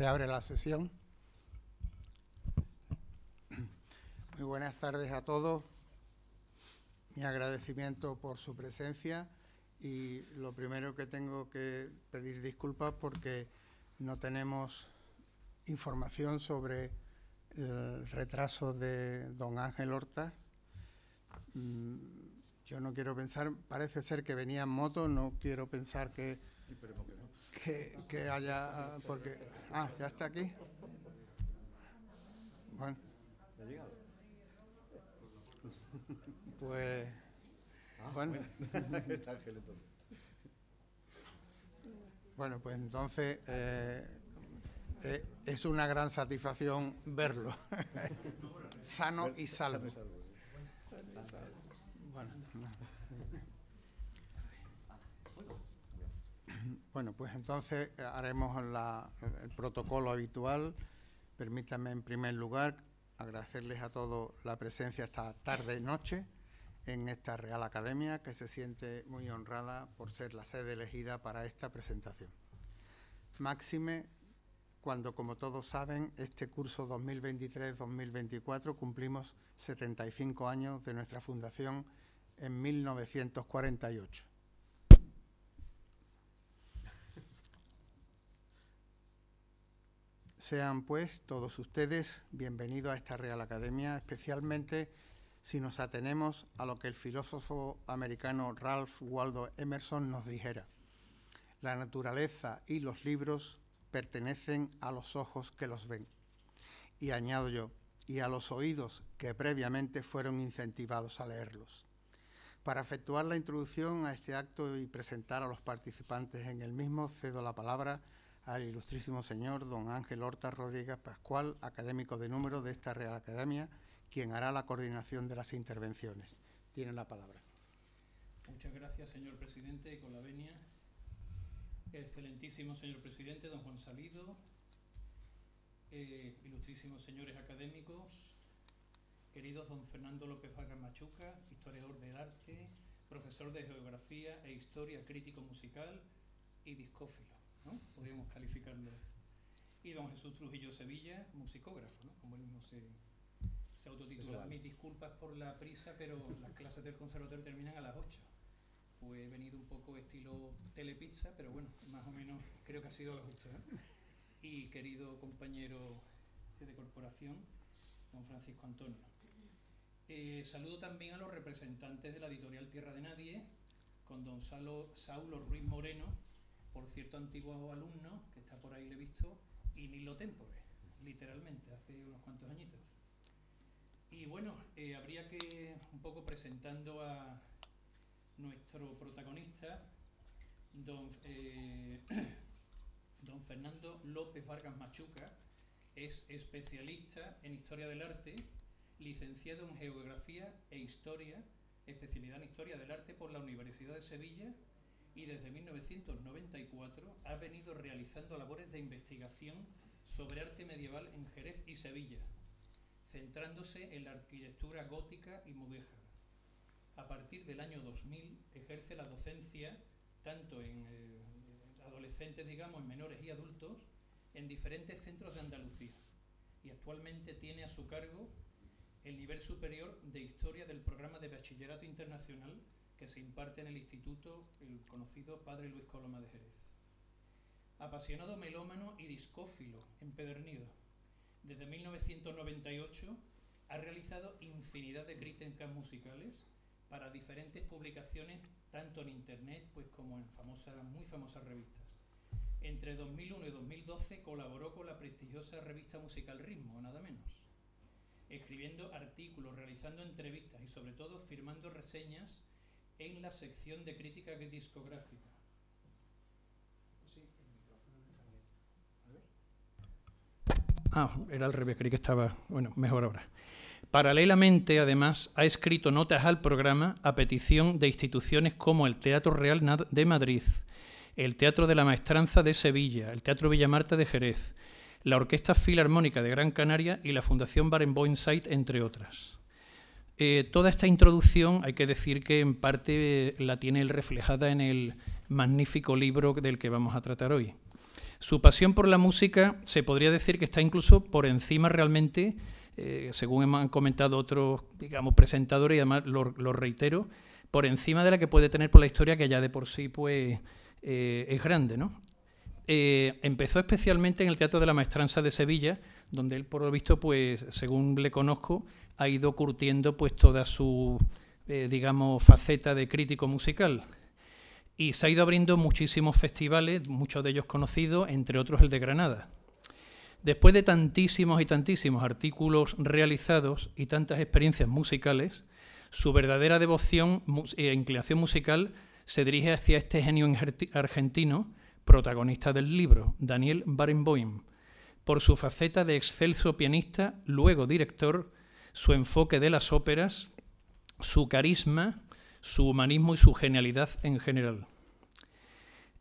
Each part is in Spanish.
Se abre la sesión. Muy buenas tardes a todos. Mi agradecimiento por su presencia y lo primero que tengo que pedir disculpas porque no tenemos información sobre el retraso de don Ángel Horta. Mm, yo no quiero pensar, parece ser que venía en moto, no quiero pensar que, que, haya, porque Ah, ya está aquí. Bueno. Pues. Ah, bueno. bueno. pues entonces eh, eh, es una gran satisfacción verlo. Sano y salvo. Bueno, Bueno, pues entonces eh, haremos el protocolo habitual. Permítanme en primer lugar agradecerles a todos la presencia esta tarde y noche en esta Real Academia, que se siente muy honrada por ser la sede elegida para esta presentación. Máxime, cuando como todos saben, este curso 2023-2024 cumplimos 75 años de nuestra fundación en 1948 Sean pues todos ustedes bienvenidos a esta Real Academia, especialmente si nos atenemos a lo que el filósofo americano Ralph Waldo Emerson nos dijera. La naturaleza y los libros pertenecen a los ojos que los ven. Y añado yo, y a los oídos que previamente fueron incentivados a leerlos. Para efectuar la introducción a este acto y presentar a los participantes en el mismo, cedo la palabra al ilustrísimo señor don Ángel Horta Rodríguez Pascual, académico de número de esta Real Academia, quien hará la coordinación de las intervenciones. Tiene la palabra. Muchas gracias, señor presidente, con la venia. Excelentísimo señor presidente, don Juan Salido, eh, ilustrísimos señores académicos, queridos don Fernando López Vargas Machuca, historiador del arte, profesor de geografía e historia crítico musical y discófilo. ¿no? Podríamos calificarlo. Y don Jesús Trujillo Sevilla, musicógrafo, ¿no? Como él no se, se Mis disculpas por la prisa, pero las clases del conservatorio terminan a las 8. Pues he venido un poco estilo telepizza, pero bueno, más o menos creo que ha sido lo justo. Y querido compañero de corporación, don Francisco Antonio. Eh, saludo también a los representantes de la editorial Tierra de Nadie, con don Saulo Ruiz Moreno, por cierto antiguo alumno que está por ahí, le he visto, y ni lo tempore, eh, literalmente, hace unos cuantos añitos. Y bueno, eh, habría que un poco presentando a nuestro protagonista, don, eh, don Fernando López Vargas Machuca, es especialista en historia del arte, licenciado en geografía e historia, especialidad en historia del arte por la Universidad de Sevilla y desde 1994 ha venido realizando labores de investigación sobre arte medieval en Jerez y Sevilla, centrándose en la arquitectura gótica y mudéjar. A partir del año 2000 ejerce la docencia tanto en eh, adolescentes, digamos, menores y adultos, en diferentes centros de Andalucía. Y actualmente tiene a su cargo el nivel superior de historia del programa de bachillerato internacional que se imparte en el instituto el conocido padre Luis Coloma de Jerez. Apasionado melómano y discófilo, empedernido, desde 1998 ha realizado infinidad de críticas musicales para diferentes publicaciones, tanto en internet pues como en famosas, muy famosas revistas. Entre 2001 y 2012 colaboró con la prestigiosa revista musical Ritmo, nada menos, escribiendo artículos, realizando entrevistas y sobre todo firmando reseñas en la sección de crítica discográfica. Ah, era al revés, creí que estaba. Bueno, mejor ahora. Paralelamente, además, ha escrito notas al programa a petición de instituciones como el Teatro Real de Madrid, el Teatro de la Maestranza de Sevilla, el Teatro Villamarta de Jerez, la Orquesta Filarmónica de Gran Canaria y la Fundación Barenboim Site, entre otras. Eh, toda esta introducción hay que decir que en parte eh, la tiene reflejada en el magnífico libro del que vamos a tratar hoy. Su pasión por la música se podría decir que está incluso por encima realmente, eh, según han comentado otros, digamos, presentadores, y además lo, reitero, por encima de la que puede tener por la historia que ya de por sí pues, es grande. ¿no? empezó especialmente en el Teatro de la Maestranza de Sevilla, donde él, por lo visto, pues, según le conozco, ha ido curtiendo pues toda su, eh, digamos, faceta de crítico musical. Y se ha ido abriendo muchísimos festivales, muchos de ellos conocidos, entre otros el de Granada. Después de tantísimos y tantísimos artículos realizados y tantas experiencias musicales, su verdadera devoción e inclinación musical se dirige hacia este genio argentino, protagonista del libro, Daniel Barenboim, por su faceta de excelso pianista, luego director, su enfoque de las óperas, su carisma, su humanismo y su genialidad en general.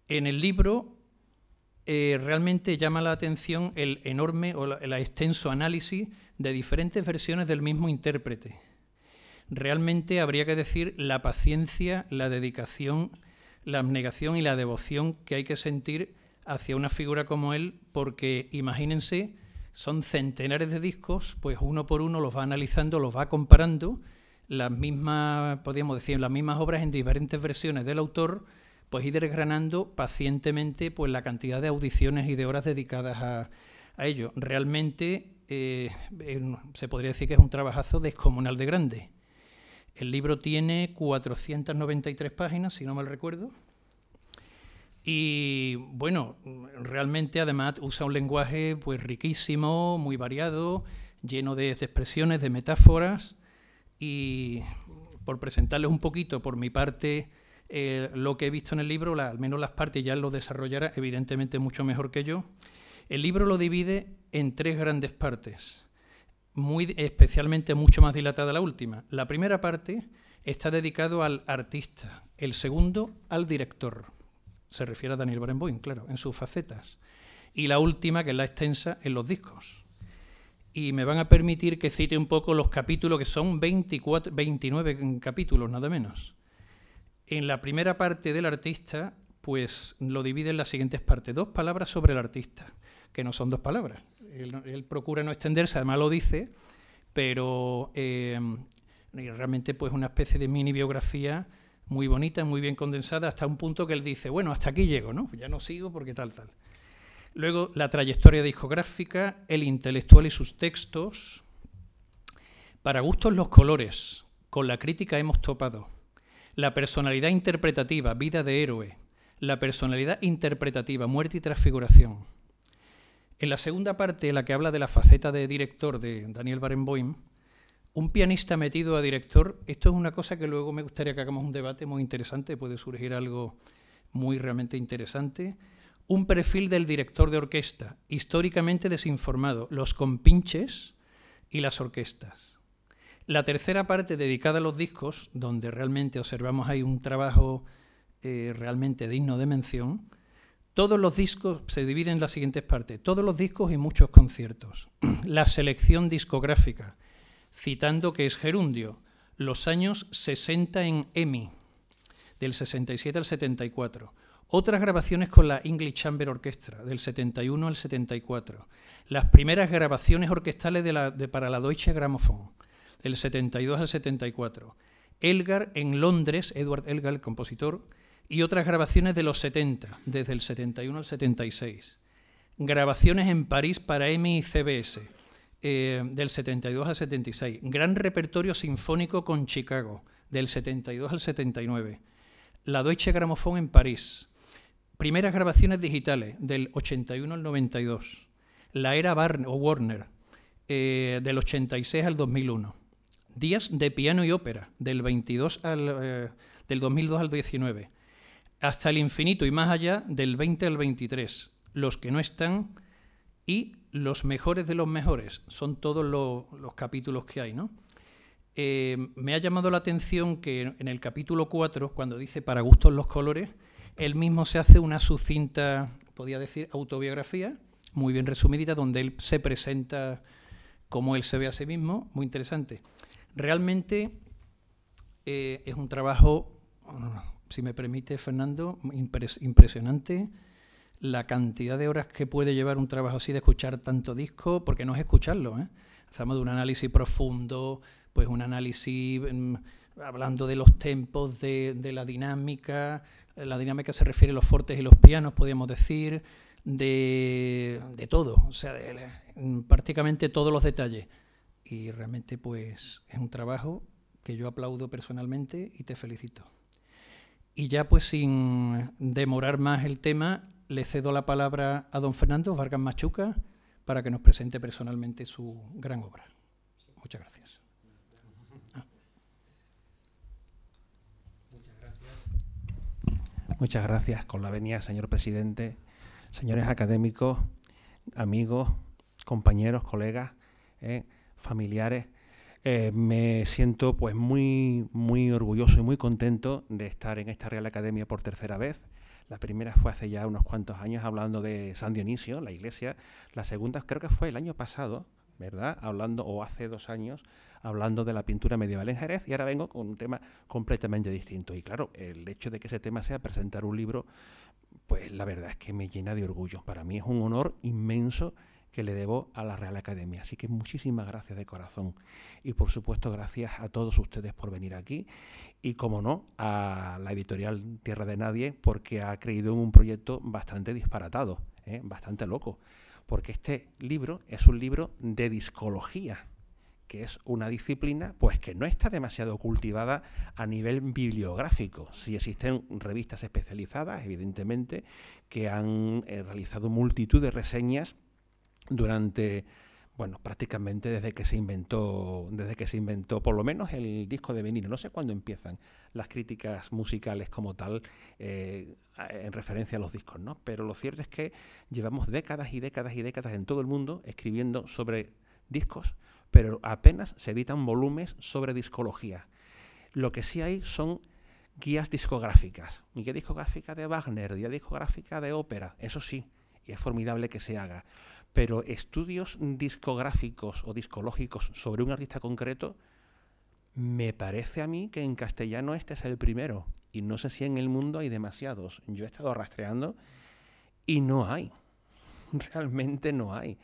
En el libro eh, realmente llama la atención el enorme o el extenso análisis de diferentes versiones del mismo intérprete. Realmente habría que decir la paciencia, la dedicación, la abnegación y la devoción que hay que sentir hacia una figura como él, porque imagínense son centenares de discos, pues uno por uno los va analizando, los va comparando, las mismas, podríamos decir, las mismas obras en diferentes versiones del autor, pues ir desgranando pacientemente pues, la cantidad de audiciones y de horas dedicadas a, ello. Realmente eh, se podría decir que es un trabajazo descomunal de grande. El libro tiene 493 páginas, si no mal recuerdo. Y bueno, realmente además usa un lenguaje pues riquísimo, muy variado, lleno de, expresiones, de metáforas. Y por presentarles un poquito por mi parte eh, lo que he visto en el libro, al menos las partes ya lo desarrollará evidentemente mucho mejor que yo. El libro lo divide en tres grandes partes, muy, especialmente mucho más dilatada la última. La primera parte está dedicado al artista, el segundo al director se refiere a Daniel Barenboim, claro, en sus facetas. Y la última, que es la extensa, en los discos. Y me van a permitir que cite un poco los capítulos, que son 29 capítulos, nada menos. En la primera parte del artista, pues lo divide en las siguientes partes. Dos palabras sobre el artista, que no son dos palabras. Él, procura no extenderse, además lo dice, pero eh, realmente pues una especie de mini biografía muy bonita, muy bien condensada, hasta un punto que él dice, bueno, hasta aquí llego, ¿no? Ya no sigo porque tal, tal. Luego, la trayectoria discográfica, el intelectual y sus textos. Para gustos los colores, con la crítica hemos topado. La personalidad interpretativa, vida de héroe. La personalidad interpretativa, muerte y transfiguración. En la segunda parte, la que habla de la faceta de director de Daniel Barenboim, un pianista metido a director, esto es una cosa que luego me gustaría que hagamos un debate muy interesante, puede surgir algo muy realmente interesante. Un perfil del director de orquesta, históricamente desinformado, los compinches y las orquestas. La tercera parte dedicada a los discos, donde realmente observamos hay un trabajo eh, realmente digno de mención, todos los discos se dividen en las siguientes partes, todos los discos y muchos conciertos. La selección discográfica, citando que es gerundio, los años 60 en EMI, del 67 al 74. Otras grabaciones con la English Chamber Orchestra, del 71 al 74. Las primeras grabaciones orquestales de la, de, para la Deutsche Grammophon, del 72 al 74. Elgar en Londres, Edward Elgar, el compositor, y otras grabaciones de los 70, desde el 71 al 76. Grabaciones en París para EMI y CBS, eh, del 72 al 76, gran repertorio sinfónico con Chicago, del 72 al 79, la Deutsche Grammophon en París, primeras grabaciones digitales, del 81 al 92, la era Warner, eh, del 86 al 2001, días de piano y ópera, del, 22 al, eh, del 2002 al 19, hasta el infinito y más allá, del 20 al 23, los que no están, y los mejores de los mejores, son todos los, capítulos que hay, ¿no? Eh, me ha llamado la atención que en el capítulo 4, cuando dice para gustos los colores, él mismo se hace una sucinta, podía decir, autobiografía, muy bien resumida, donde él se presenta como él se ve a sí mismo, muy interesante. Realmente eh, es un trabajo, si me permite Fernando, impresionante, la cantidad de horas que puede llevar un trabajo así de escuchar tanto disco, porque no es escucharlo. Hacemos ¿eh? un análisis profundo, pues un análisis mm, hablando de los tempos, de, la dinámica. La dinámica se refiere a los fortes y los pianos, podríamos decir, de, todo, o sea, mm, prácticamente todos los detalles. Y realmente, pues, es un trabajo que yo aplaudo personalmente y te felicito. Y ya, pues, sin demorar más el tema, le cedo la palabra a don Fernando Vargas Machuca para que nos presente personalmente su gran obra. Muchas gracias. gracias. Muchas gracias con la venida, señor presidente, señores académicos, amigos, compañeros, colegas, eh, familiares. Eh, me siento pues muy, muy orgulloso y muy contento de estar en esta Real Academia por tercera vez la primera fue hace ya unos cuantos años hablando de San Dionisio, la iglesia. La segunda creo que fue el año pasado, ¿verdad? Hablando, o hace dos años, hablando de la pintura medieval en Jerez y ahora vengo con un tema completamente distinto. Y claro, el hecho de que ese tema sea presentar un libro, pues la verdad es que me llena de orgullo. Para mí es un honor inmenso que le debo a la Real Academia. Así que muchísimas gracias de corazón. Y por supuesto, gracias a todos ustedes por venir aquí y, como no, a la editorial Tierra de Nadie porque ha creído en un proyecto bastante disparatado, ¿eh? bastante loco. Porque este libro es un libro de discología que es una disciplina pues que no está demasiado cultivada a nivel bibliográfico. ...si existen revistas especializadas, evidentemente, que han eh, realizado multitud de reseñas durante bueno, prácticamente desde que se inventó, desde que se inventó por lo menos el disco de vinilo. No sé cuándo empiezan las críticas musicales como tal eh, en referencia a los discos, ¿no? Pero lo cierto es que llevamos décadas y décadas y décadas en todo el mundo escribiendo sobre discos, pero apenas se editan volúmenes sobre discología. Lo que sí hay son guías discográficas. guía discográfica de Wagner? ¿Guía discográfica de ópera? Eso sí, y es formidable que se haga pero estudios discográficos o discológicos sobre un artista concreto, me parece a mí que en castellano este es el primero. Y no sé si en el mundo hay demasiados. Yo he estado rastreando y no hay. Realmente no hay.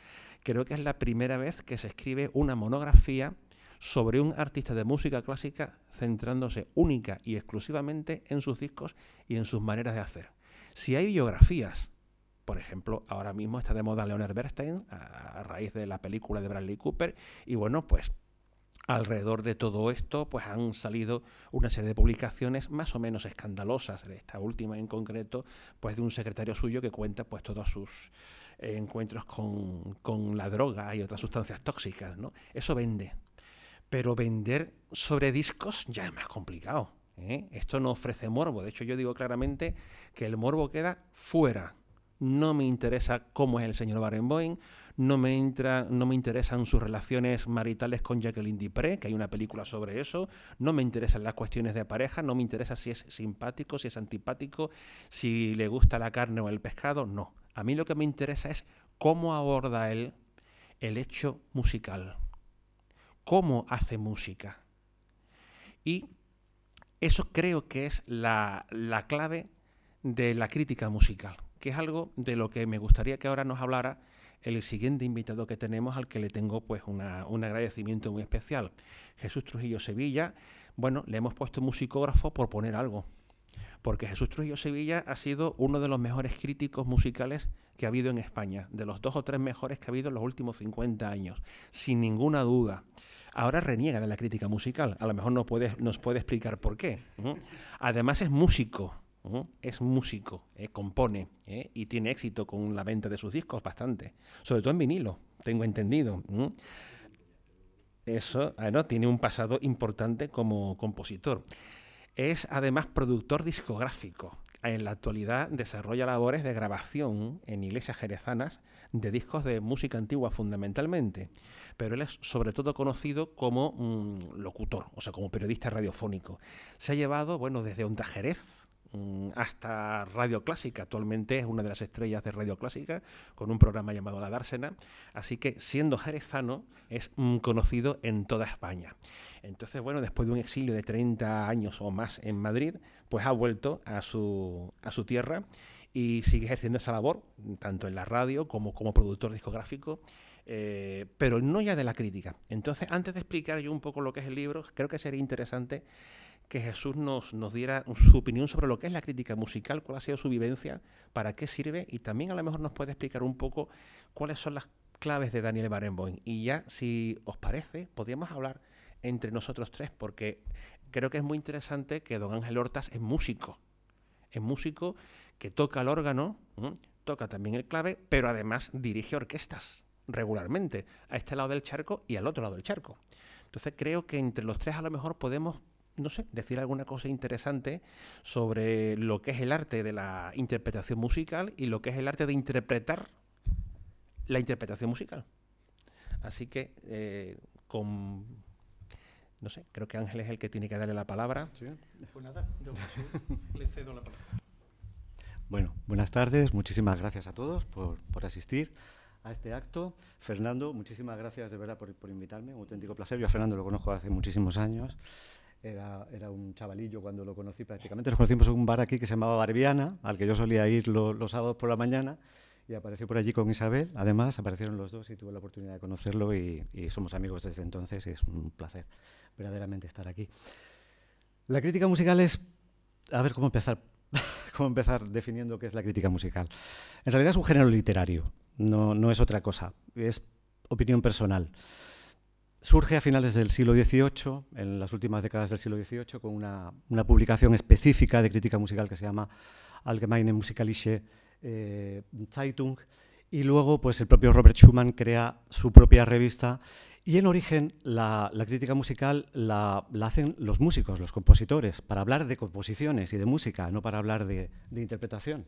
Creo que es la primera vez que se escribe una monografía sobre un artista de música clásica centrándose única y exclusivamente en sus discos y en sus maneras de hacer. Si hay biografías por ejemplo, ahora mismo está de moda Leonard Bernstein a, raíz de la película de Bradley Cooper y bueno, pues Alrededor de todo esto, pues han salido una serie de publicaciones más o menos escandalosas. Esta última en concreto, pues de un secretario suyo que cuenta pues todos sus encuentros con, la droga y otras sustancias tóxicas, ¿no? Eso vende. Pero vender sobre discos ya es más complicado. ¿eh? Esto no ofrece morbo. De hecho, yo digo claramente que el morbo queda fuera no me interesa cómo es el señor Barenboim, no me, entra, no me interesan sus relaciones maritales con Jacqueline Dupre, que hay una película sobre eso, no me interesan las cuestiones de pareja, no me interesa si es simpático, si es antipático, si le gusta la carne o el pescado, no. A mí lo que me interesa es cómo aborda él el hecho musical, cómo hace música. Y eso creo que es la clave de la crítica musical que es algo de lo que me gustaría que ahora nos hablara el siguiente invitado que tenemos, al que le tengo pues un agradecimiento muy especial, Jesús Trujillo Sevilla. Bueno, le hemos puesto musicógrafo por poner algo, porque Jesús Trujillo Sevilla ha sido uno de los mejores críticos musicales que ha habido en España, de los dos o tres mejores que ha habido en los últimos 50 años, sin ninguna duda. Ahora reniega de la crítica musical, a lo mejor no nos puede explicar por qué. Además es músico, es músico, eh, compone eh, y tiene éxito con la venta de sus discos bastante, sobre todo en vinilo, tengo entendido. Eso, tiene un pasado importante como compositor. Es además productor discográfico. En la actualidad desarrolla labores de grabación en iglesias jerezanas de discos de música antigua fundamentalmente, pero él es sobre todo conocido como mm, locutor, o sea, como periodista radiofónico. Se ha llevado, bueno, desde Onda Jerez, Mm, hasta Radio Clásica. Actualmente es una de las estrellas de Radio Clásica con un programa llamado La Dársena. Así que siendo jerezano es mm, conocido en toda España. Entonces, bueno, después de un exilio de 30 años o más en Madrid, pues ha vuelto a su, a su tierra y sigue ejerciendo esa labor, tanto en la radio como como productor discográfico. Eh, pero no ya de la crítica. Entonces, antes de explicar yo un poco lo que es el libro, creo que sería interesante que Jesús nos, diera su opinión sobre lo que es la crítica musical, cuál ha sido su vivencia, para qué sirve y también a lo mejor nos puede explicar un poco cuáles son las claves de Daniel Barenboim. Y ya, si os parece, podríamos hablar entre nosotros tres, porque creo que es muy interesante que don Ángel Hortas es músico, es músico que toca el órgano, toca también el clave, pero además dirige orquestas regularmente, a este lado del charco y al otro lado del charco. Entonces creo que entre los tres a lo mejor podemos no sé, decir alguna cosa interesante sobre lo que es el arte de la interpretación musical y lo que es el arte de interpretar la interpretación musical. Así que, eh, con. No sé, creo que Ángel es el que tiene que darle la palabra. Pues nada, yo le cedo la palabra. Bueno, buenas tardes, muchísimas gracias a todos por, asistir a este acto. Fernando, muchísimas gracias de verdad por, por invitarme, un auténtico placer. Yo a Fernando lo conozco hace muchísimos años. Era, un chavalillo cuando lo conocí prácticamente. Nos conocimos en un bar aquí que se llamaba Barbiana, al que yo solía ir los sábados por la mañana, y apareció por allí con Isabel. Además, aparecieron los dos y tuve la oportunidad de conocerlo y, somos amigos desde entonces es un placer verdaderamente estar aquí. La crítica musical es, a ver cómo empezar, cómo empezar definiendo qué es la crítica musical. En realidad es un género literario, no, no es otra cosa, es opinión personal. Surge a finales del siglo XVIII, en las últimas décadas del siglo XVIII, con una, publicación específica de crítica musical que se llama Allgemeine Musikalische eh, Zeitung, y luego pues, el propio Robert Schumann crea su propia revista y en origen la, crítica musical la, hacen los músicos, los compositores, para hablar de composiciones y de música, no para hablar de, interpretación.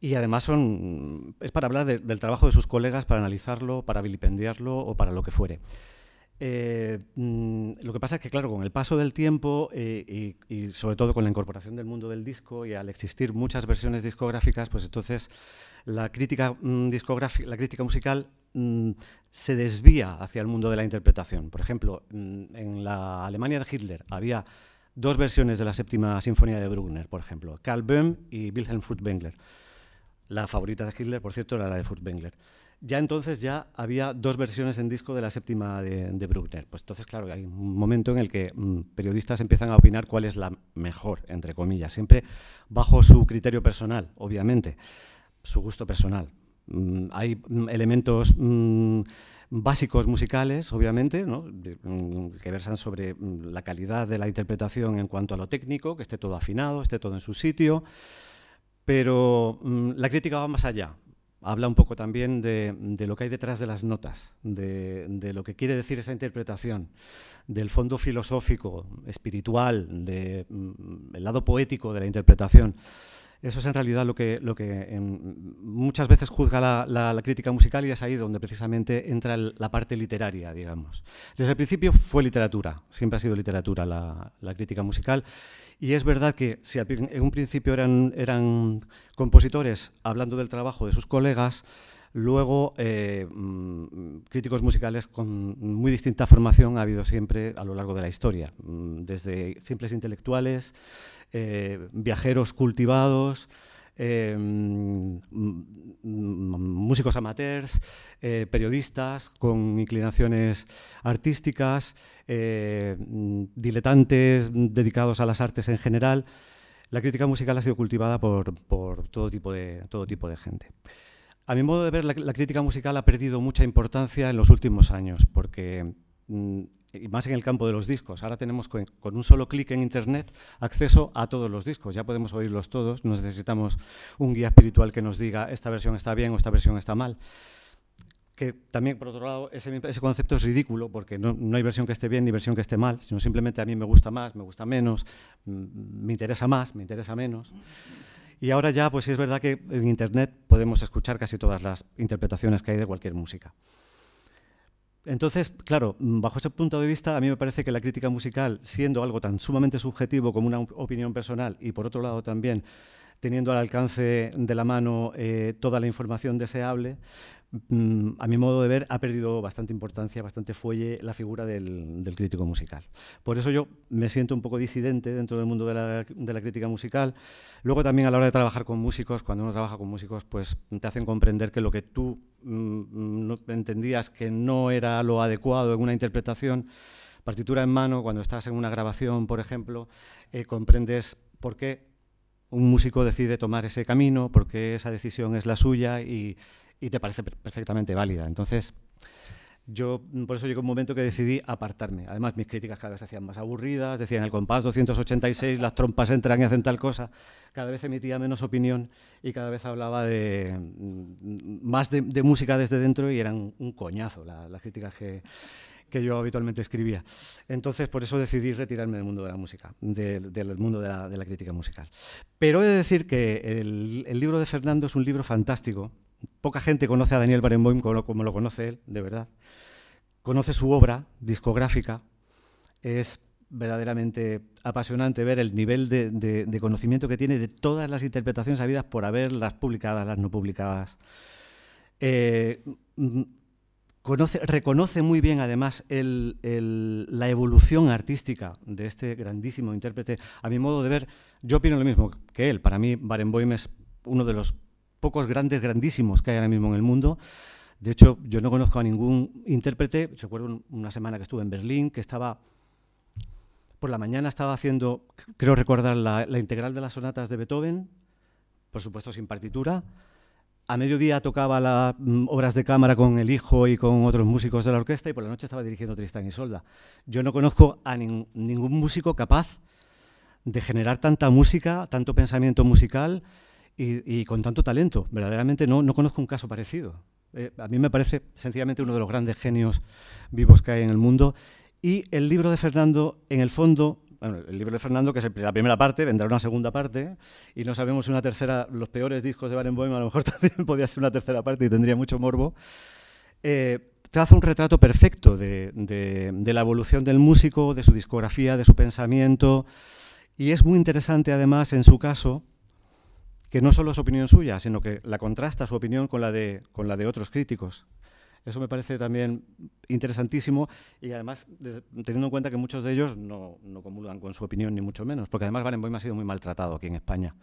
Y además son, es para hablar del trabajo de sus colegas, para analizarlo, para vilipendiarlo o para lo que fuere. Eh, mm, lo que pasa es que, claro, con el paso del tiempo eh, y, sobre todo con la incorporación del mundo del disco y al existir muchas versiones discográficas, pues entonces la crítica, mm, discográfica, la crítica musical mm, se desvía hacia el mundo de la interpretación. Por ejemplo, en la Alemania de Hitler había dos versiones de la séptima sinfonía de Bruckner, por ejemplo, Karl Böhm y Wilhelm Furtwängler. La favorita de Hitler, por cierto, era la de Furtwängler ya entonces ya había dos versiones en disco de la séptima de, Bruckner. Pues entonces, claro, hay un momento en el que mm, periodistas empiezan a opinar cuál es la mejor, entre comillas, siempre bajo su criterio personal, obviamente, su gusto personal. Mm, hay mm, elementos básicos musicales, obviamente, que versan sobre la calidad de la interpretación en cuanto a lo técnico, que esté todo afinado, esté todo en su sitio. Pero la crítica va más allá, habla un poco también de, lo que hay detrás de las notas, de, lo que quiere decir esa interpretación, del fondo filosófico, espiritual, del mm, lado poético de la interpretación. Eso es en realidad lo que, lo que muchas veces juzga la, crítica musical y es ahí donde precisamente entra la parte literaria, digamos. Desde el principio fue literatura, siempre ha sido literatura la, crítica musical. Y es verdad que si en un principio eran, eran compositores hablando del trabajo de sus colegas, Luego, eh, mm, críticos musicales con muy distinta formación ha habido siempre a lo largo de la historia, mm, desde simples intelectuales, eh, viajeros cultivados, eh, mm, músicos amateurs, periodistas con inclinaciones artísticas, diletantes dedicados a las artes en general. La crítica musical ha sido cultivada por, todo tipo de gente. A mi modo de ver, la, crítica musical ha perdido mucha importancia en los últimos años, porque mm, más en el campo de los discos. Ahora tenemos con, un solo clic en Internet acceso a todos los discos, ya podemos oírlos todos, no necesitamos un guía espiritual que nos diga esta versión está bien o esta versión está mal. Que también, por otro lado, ese, concepto es ridículo porque no, hay versión que esté bien ni versión que esté mal, sino simplemente a mí me gusta más, me gusta menos, mm, me interesa más, me interesa menos. Y ahora ya, pues sí es verdad que en Internet podemos escuchar casi todas las interpretaciones que hay de cualquier música. Entonces, claro, mm, bajo ese punto de vista, a mí me parece que la crítica musical, siendo algo tan sumamente subjetivo como una opinión personal y por otro lado también teniendo al alcance de la mano eh, toda la información deseable, mm, a mi modo de ver, ha perdido bastante importancia, bastante fuelle la figura del, crítico musical. Por eso yo me siento un poco disidente dentro del mundo de la, crítica musical. Luego también a la hora de trabajar con músicos, cuando uno trabaja con músicos, pues te hacen comprender que lo que tú mm, mm, entendías que no era lo adecuado en una interpretación, partitura en mano, cuando estás en una grabación, por ejemplo, eh, comprendes por qué un músico decide tomar ese camino, porque esa decisión es la suya y, te parece perfectamente válida. Entonces, yo, por eso llegó un momento que decidí apartarme. Además, mis críticas cada vez se hacían más aburridas, decían el compás 286, las trompas entran y hacen tal cosa. Cada vez emitía menos opinión y cada vez hablaba de mm, mm, más de, música desde dentro y eran un coñazo las críticas que, que yo habitualmente escribía. Entonces, por eso decidí retirarme del mundo de la música, del mundo de la, crítica musical. Pero he de decir que el, libro de Fernando es un libro fantástico. Poca gente conoce a Daniel Barenboim como, lo conoce él, de verdad. Conoce su obra discográfica. Es verdaderamente apasionante ver el nivel de, conocimiento que tiene de todas las interpretaciones habidas por haberlas publicadas, las no publicadas. Eh, reconoce muy bien además la evolución artística de este grandísimo intérprete. A mi modo de ver, yo opino lo mismo que él. Para mí, Barenboim es uno de los pocos grandes, grandísimos que hay ahora mismo en el mundo. De hecho, yo no conozco a ningún intérprete. Recuerdo una semana que estuve en Berlín, que estaba por la mañana estaba haciendo, creo recordar, la integral de las sonatas de Beethoven, por supuesto sin partitura a mediodía tocaba las mm, obras de cámara con el hijo y con otros músicos de la orquesta y por la noche estaba dirigiendo Tristán y Solda. Yo no conozco a ningún músico capaz de generar tanta música, tanto pensamiento musical y, con tanto talento. Verdaderamente no, conozco un caso parecido. Eh, a mí me parece sencillamente uno de los grandes genios vivos que hay en el mundo. Y el libro de Fernando, en el fondo, el libro de Fernando, que es la primera parte, vendrá una segunda parte, y no sabemos si una tercera, los peores discos de Barenboim, a lo mejor también podría ser una tercera parte y tendría mucho morbo. Eh, traza un retrato perfecto de, la evolución del músico, de su discografía, de su pensamiento, y es muy interesante además en su caso que no solo es opinión suya, sino que la contrasta su opinión con la de otros críticos. Eso me parece también interesantísimo y además teniendo en cuenta que muchos de ellos no, no con su opinión, ni mucho menos, porque además Barenboim ha sido muy maltratado aquí en España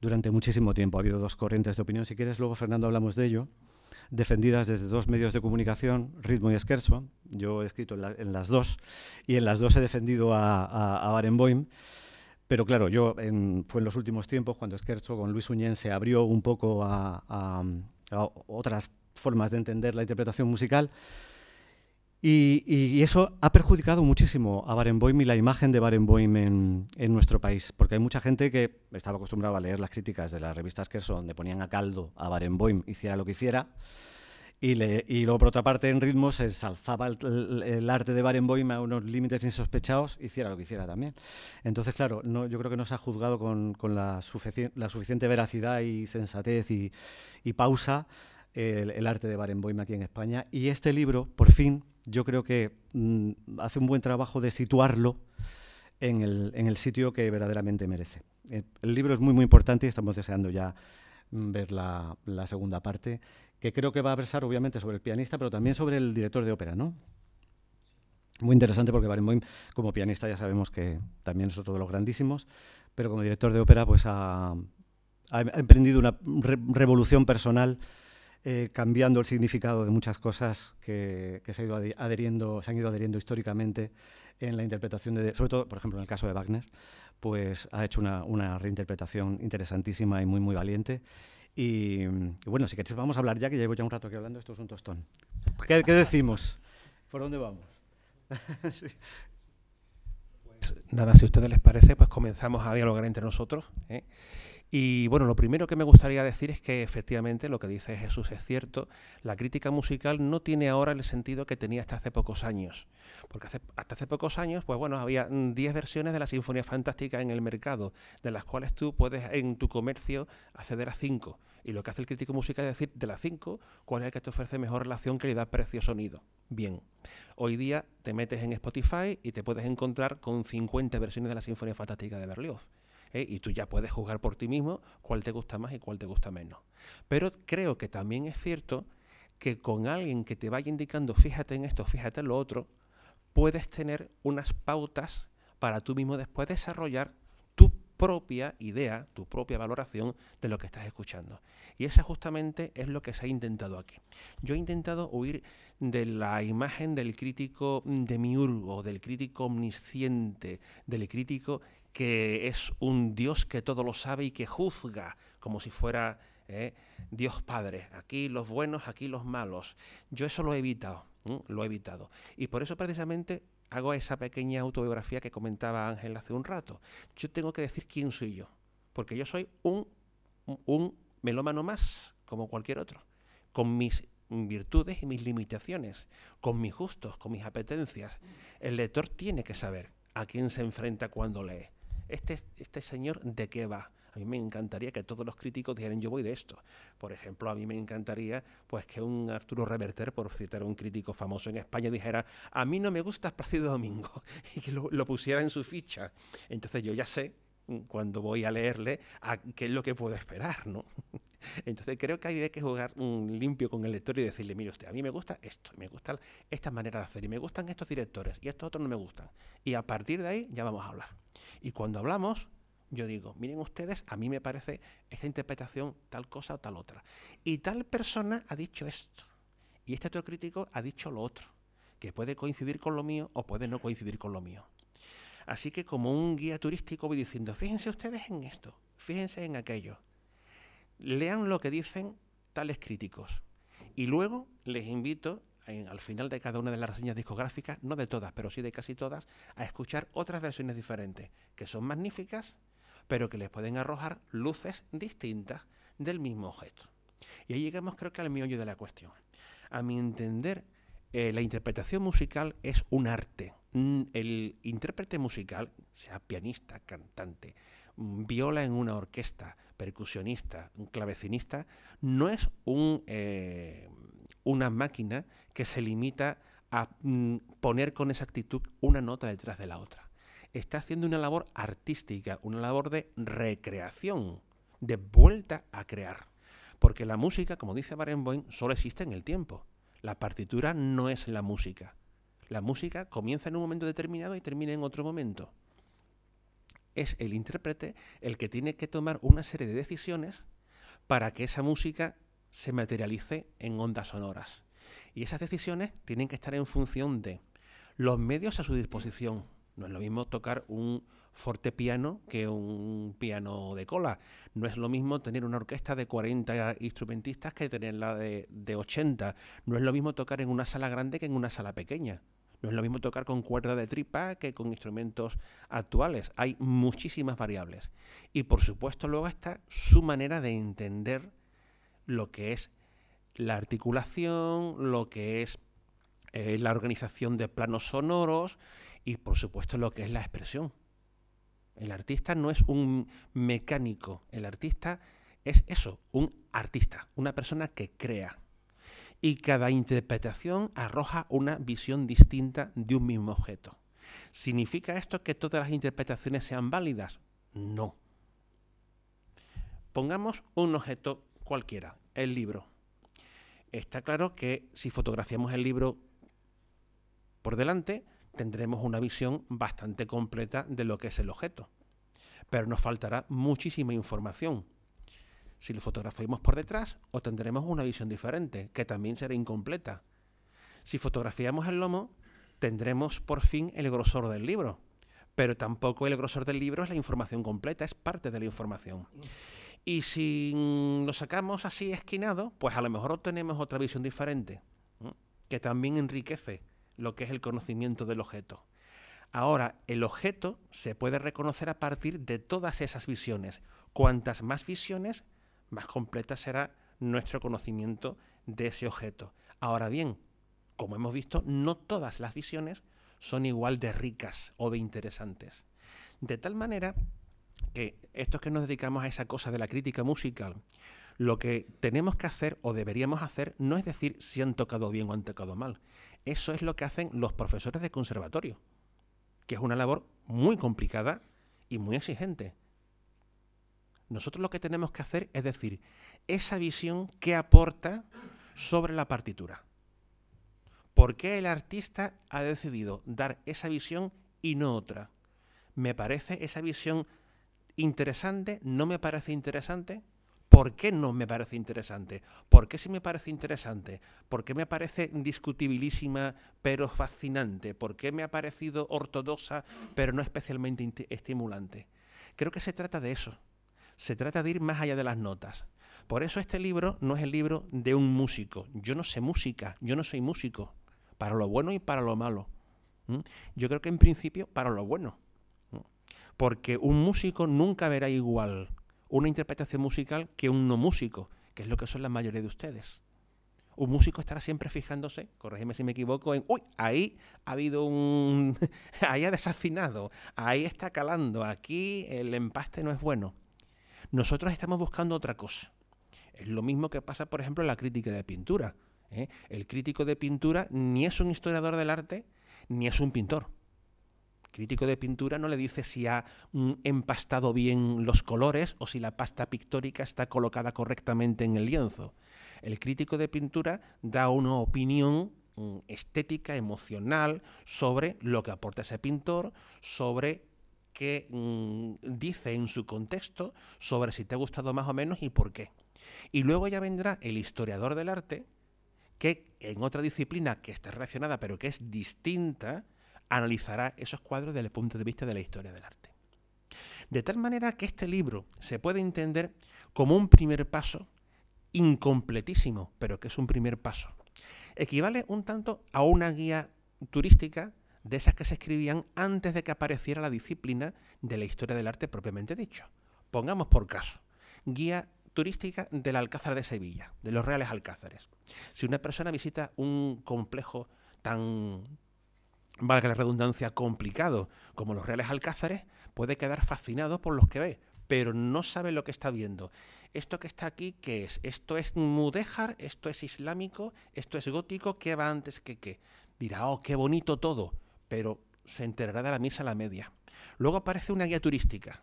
durante muchísimo tiempo. Ha habido dos corrientes de opinión, si quieres, luego Fernando hablamos de ello, defendidas desde dos medios de comunicación, Ritmo y Esquerzo. Yo he escrito en, las dos y en las dos he defendido a, a, Barenboim. Pero claro, yo en, fue en los últimos tiempos cuando Esquerzo con Luis Uñén se abrió un poco a, a, a otras formas de entender la interpretación musical. Y, eso ha perjudicado muchísimo a Barenboim y la imagen de Barenboim en, en, nuestro país, porque hay mucha gente que estaba acostumbrada a leer las críticas de las revistas que son, donde ponían a caldo a Barenboim, hiciera lo que hiciera, y, luego por otra parte en ritmos se ensalzaba el, arte de Barenboim a unos límites insospechados, hiciera lo que hiciera también. Entonces, claro, no, yo creo que no se ha juzgado con, la, la, suficiente veracidad y sensatez y, y pausa el, arte de Barenboim aquí en España. Y este libro, por fin, yo creo que mm, hace un buen trabajo de situarlo en el, en el sitio que verdaderamente merece. Eh, el, libro es muy, muy importante y estamos deseando ya mm, ver la, segunda parte, que creo que va a versar obviamente sobre el pianista, pero también sobre el director de ópera, ¿no? Muy interesante porque Barenboim, como pianista, ya sabemos que también es otro de los grandísimos, pero como director de ópera, pues ha, emprendido una revolución personal eh, cambiando el significado de muchas cosas que, se, ha ido adheriendo, se han ido adheriendo históricamente en la interpretación, de, sobre todo, por ejemplo, en el caso de Wagner, pues ha hecho una, reinterpretación interesantísima y muy, muy valiente. Y, bueno, si queréis vamos a hablar ya, que llevo ya un rato aquí hablando, esto es un tostón. ¿Qué, decimos? ¿Por dónde vamos? pues, nada, si a ustedes les parece, pues comenzamos a dialogar entre nosotros. ¿eh? Y bueno, lo primero que me gustaría decir es que efectivamente lo que dice Jesús es cierto. La crítica musical no tiene ahora el sentido que tenía hasta hace pocos años. Porque hasta hace pocos años, pues bueno, había 10 mm, versiones de la Sinfonía Fantástica en el mercado, de las cuales tú puedes en tu comercio acceder a 5. Y lo que hace el crítico musical es decir, de las 5, cuál es el que te ofrece mejor relación calidad-precio-sonido. Bien. Hoy día te metes en Spotify y te puedes encontrar con 50 versiones de la Sinfonía Fantástica de Berlioz ¿eh? y tú ya puedes juzgar por ti mismo cuál te gusta más y cuál te gusta menos. Pero creo que también es cierto que con alguien que te vaya indicando, fíjate en esto, fíjate en lo otro, puedes tener unas pautas para tú mismo después desarrollar tu propia idea, tu propia valoración de lo que estás escuchando. Y eso justamente es lo que se ha intentado aquí. Yo he intentado huir de la imagen del crítico demiurgo, del crítico omnisciente, del crítico que es un Dios que todo lo sabe y que juzga como si fuera eh, Dios Padre. Aquí los buenos, aquí los malos. Yo eso lo he evitado, lo he evitado. Y por eso precisamente hago esa pequeña autobiografía que comentaba Ángel hace un rato. Yo tengo que decir quién soy yo, porque yo soy un, un melómano más, como cualquier otro, con mis virtudes y mis limitaciones, con mis gustos, con mis apetencias. El lector tiene que saber a quién se enfrenta cuando lee. Este, este, señor de qué va. A mí me encantaría que todos los críticos dijeran yo voy de esto. Por ejemplo, a mí me encantaría pues que un Arturo Reverter, por citar a un crítico famoso en España, dijera a mí no me gusta Plácido Domingo y que lo, pusiera en su ficha. Entonces yo ya sé mm, cuando voy a leerle a qué es lo que puedo esperar, ¿no? Entonces creo que hay que jugar mm, limpio con el lector y decirle, mire usted, a mí me gusta esto, me gusta estas maneras de hacer, y me gustan estos directores, y estos otros no me gustan. Y a partir de ahí ya vamos a hablar. Y cuando hablamos, yo digo, miren ustedes, a mí me parece esta interpretación tal cosa o tal otra. Y tal persona ha dicho esto. Y este otro crítico ha dicho lo otro, que puede coincidir con lo mío o puede no coincidir con lo mío. Así que como un guía turístico voy diciendo, fíjense ustedes en esto, fíjense en aquello. Lean lo que dicen tales críticos. Y luego les invito al final de cada una de las reseñas discográficas, no de todas, pero sí de casi todas, a escuchar otras versiones diferentes, que son magníficas, pero que les pueden arrojar luces distintas del mismo objeto. Y ahí llegamos creo que al miollo de la cuestión. A mi entender, eh, la interpretación musical es un arte. Mm, el intérprete musical, sea pianista, cantante, mm, viola en una orquesta, percusionista, clavecinista, no es un eh, una máquina que se limita a mm, poner con exactitud una nota detrás de la otra. Está haciendo una labor artística, una labor de recreación, de vuelta a crear. Porque la música, como dice Barenboim, solo existe en el tiempo. La partitura no es la música. La música comienza en un momento determinado y termina en otro momento. Es el intérprete el que tiene que tomar una serie de decisiones para que esa música se materialice en ondas sonoras. Y esas decisiones tienen que estar en función de los medios a su disposición. No es lo mismo tocar un fuerte piano que un piano de cola. No es lo mismo tener una orquesta de 40 instrumentistas que tener la de 80. No es lo mismo tocar en una sala grande que en una sala pequeña. No es lo mismo tocar con cuerda de tripa que con instrumentos actuales. Hay muchísimas variables. Y por supuesto luego está su manera de entender lo que es la articulación, lo que es eh, la organización de planos sonoros y por supuesto lo que es la expresión. El artista no es un mecánico, el artista es eso, un artista, una persona que crea. Y cada interpretación arroja una visión distinta de un mismo objeto. ¿Significa esto que todas las interpretaciones sean válidas? No. Pongamos un objeto cualquiera, el libro. Está claro que si fotografiamos el libro por delante, tendremos una visión bastante completa de lo que es el objeto. Pero nos faltará muchísima información. Si lo fotografiamos por detrás, obtendremos una visión diferente, que también será incompleta. Si fotografiamos el lomo, tendremos por fin el grosor del libro. Pero tampoco el grosor del libro es la información completa, es parte de la información. Y si lo sacamos así esquinado, pues a lo mejor obtenemos otra visión diferente, que también enriquece lo que es el conocimiento del objeto. Ahora, el objeto se puede reconocer a partir de todas esas visiones. Cuantas más visiones, más completa será nuestro conocimiento de ese objeto. Ahora bien, como hemos visto, no todas las visiones son igual de ricas o de interesantes. De tal manera que estos que nos dedicamos a esa cosa de la crítica musical, lo que tenemos que hacer o deberíamos hacer no es decir si han tocado bien o han tocado mal. Eso es lo que hacen los profesores de conservatorio, que es una labor muy complicada y muy exigente. Nosotros lo que tenemos que hacer es decir, esa visión que aporta sobre la partitura. ¿Por qué el artista ha decidido dar esa visión y no otra? Me parece esa visión interesante, no me parece interesante. ¿Por qué no me parece interesante? ¿Por qué sí me parece interesante? ¿Por qué me parece discutibilísima pero fascinante? ¿Por qué me ha parecido ortodoxa pero no especialmente estimulante? Creo que se trata de eso. Se trata de ir más allá de las notas. Por eso este libro no es el libro de un músico. Yo no sé música, yo no soy músico, para lo bueno y para lo malo. Yo creo que en principio para lo bueno porque un músico nunca verá igual una interpretación musical que un no músico, que es lo que son la mayoría de ustedes. Un músico estará siempre fijándose, corrígeme si me equivoco, en, uy, ahí ha habido un, ahí ha desafinado, ahí está calando, aquí el empaste no es bueno. Nosotros estamos buscando otra cosa. Es lo mismo que pasa, por ejemplo, en la crítica de pintura. ¿eh? El crítico de pintura ni es un historiador del arte, ni es un pintor crítico de pintura no le dice si ha mm, empastado bien los colores o si la pasta pictórica está colocada correctamente en el lienzo. El crítico de pintura da una opinión mm, estética, emocional, sobre lo que aporta ese pintor, sobre qué mm, dice en su contexto, sobre si te ha gustado más o menos y por qué. Y luego ya vendrá el historiador del arte, que en otra disciplina que está relacionada pero que es distinta, analizará esos cuadros desde el punto de vista de la historia del arte. De tal manera que este libro se puede entender como un primer paso incompletísimo, pero que es un primer paso. Equivale un tanto a una guía turística de esas que se escribían antes de que apareciera la disciplina de la historia del arte propiamente dicho. Pongamos por caso, guía turística del Alcázar de Sevilla, de los Reales Alcázares. Si una persona visita un complejo tan valga la redundancia, complicado, como los reales alcázares, puede quedar fascinado por los que ve, pero no sabe lo que está viendo. ¿Esto que está aquí qué es? ¿Esto es mudéjar? ¿Esto es islámico? ¿Esto es gótico? ¿Qué va antes que qué? Dirá, oh, qué bonito todo, pero se enterará de la misa a la media. Luego aparece una guía turística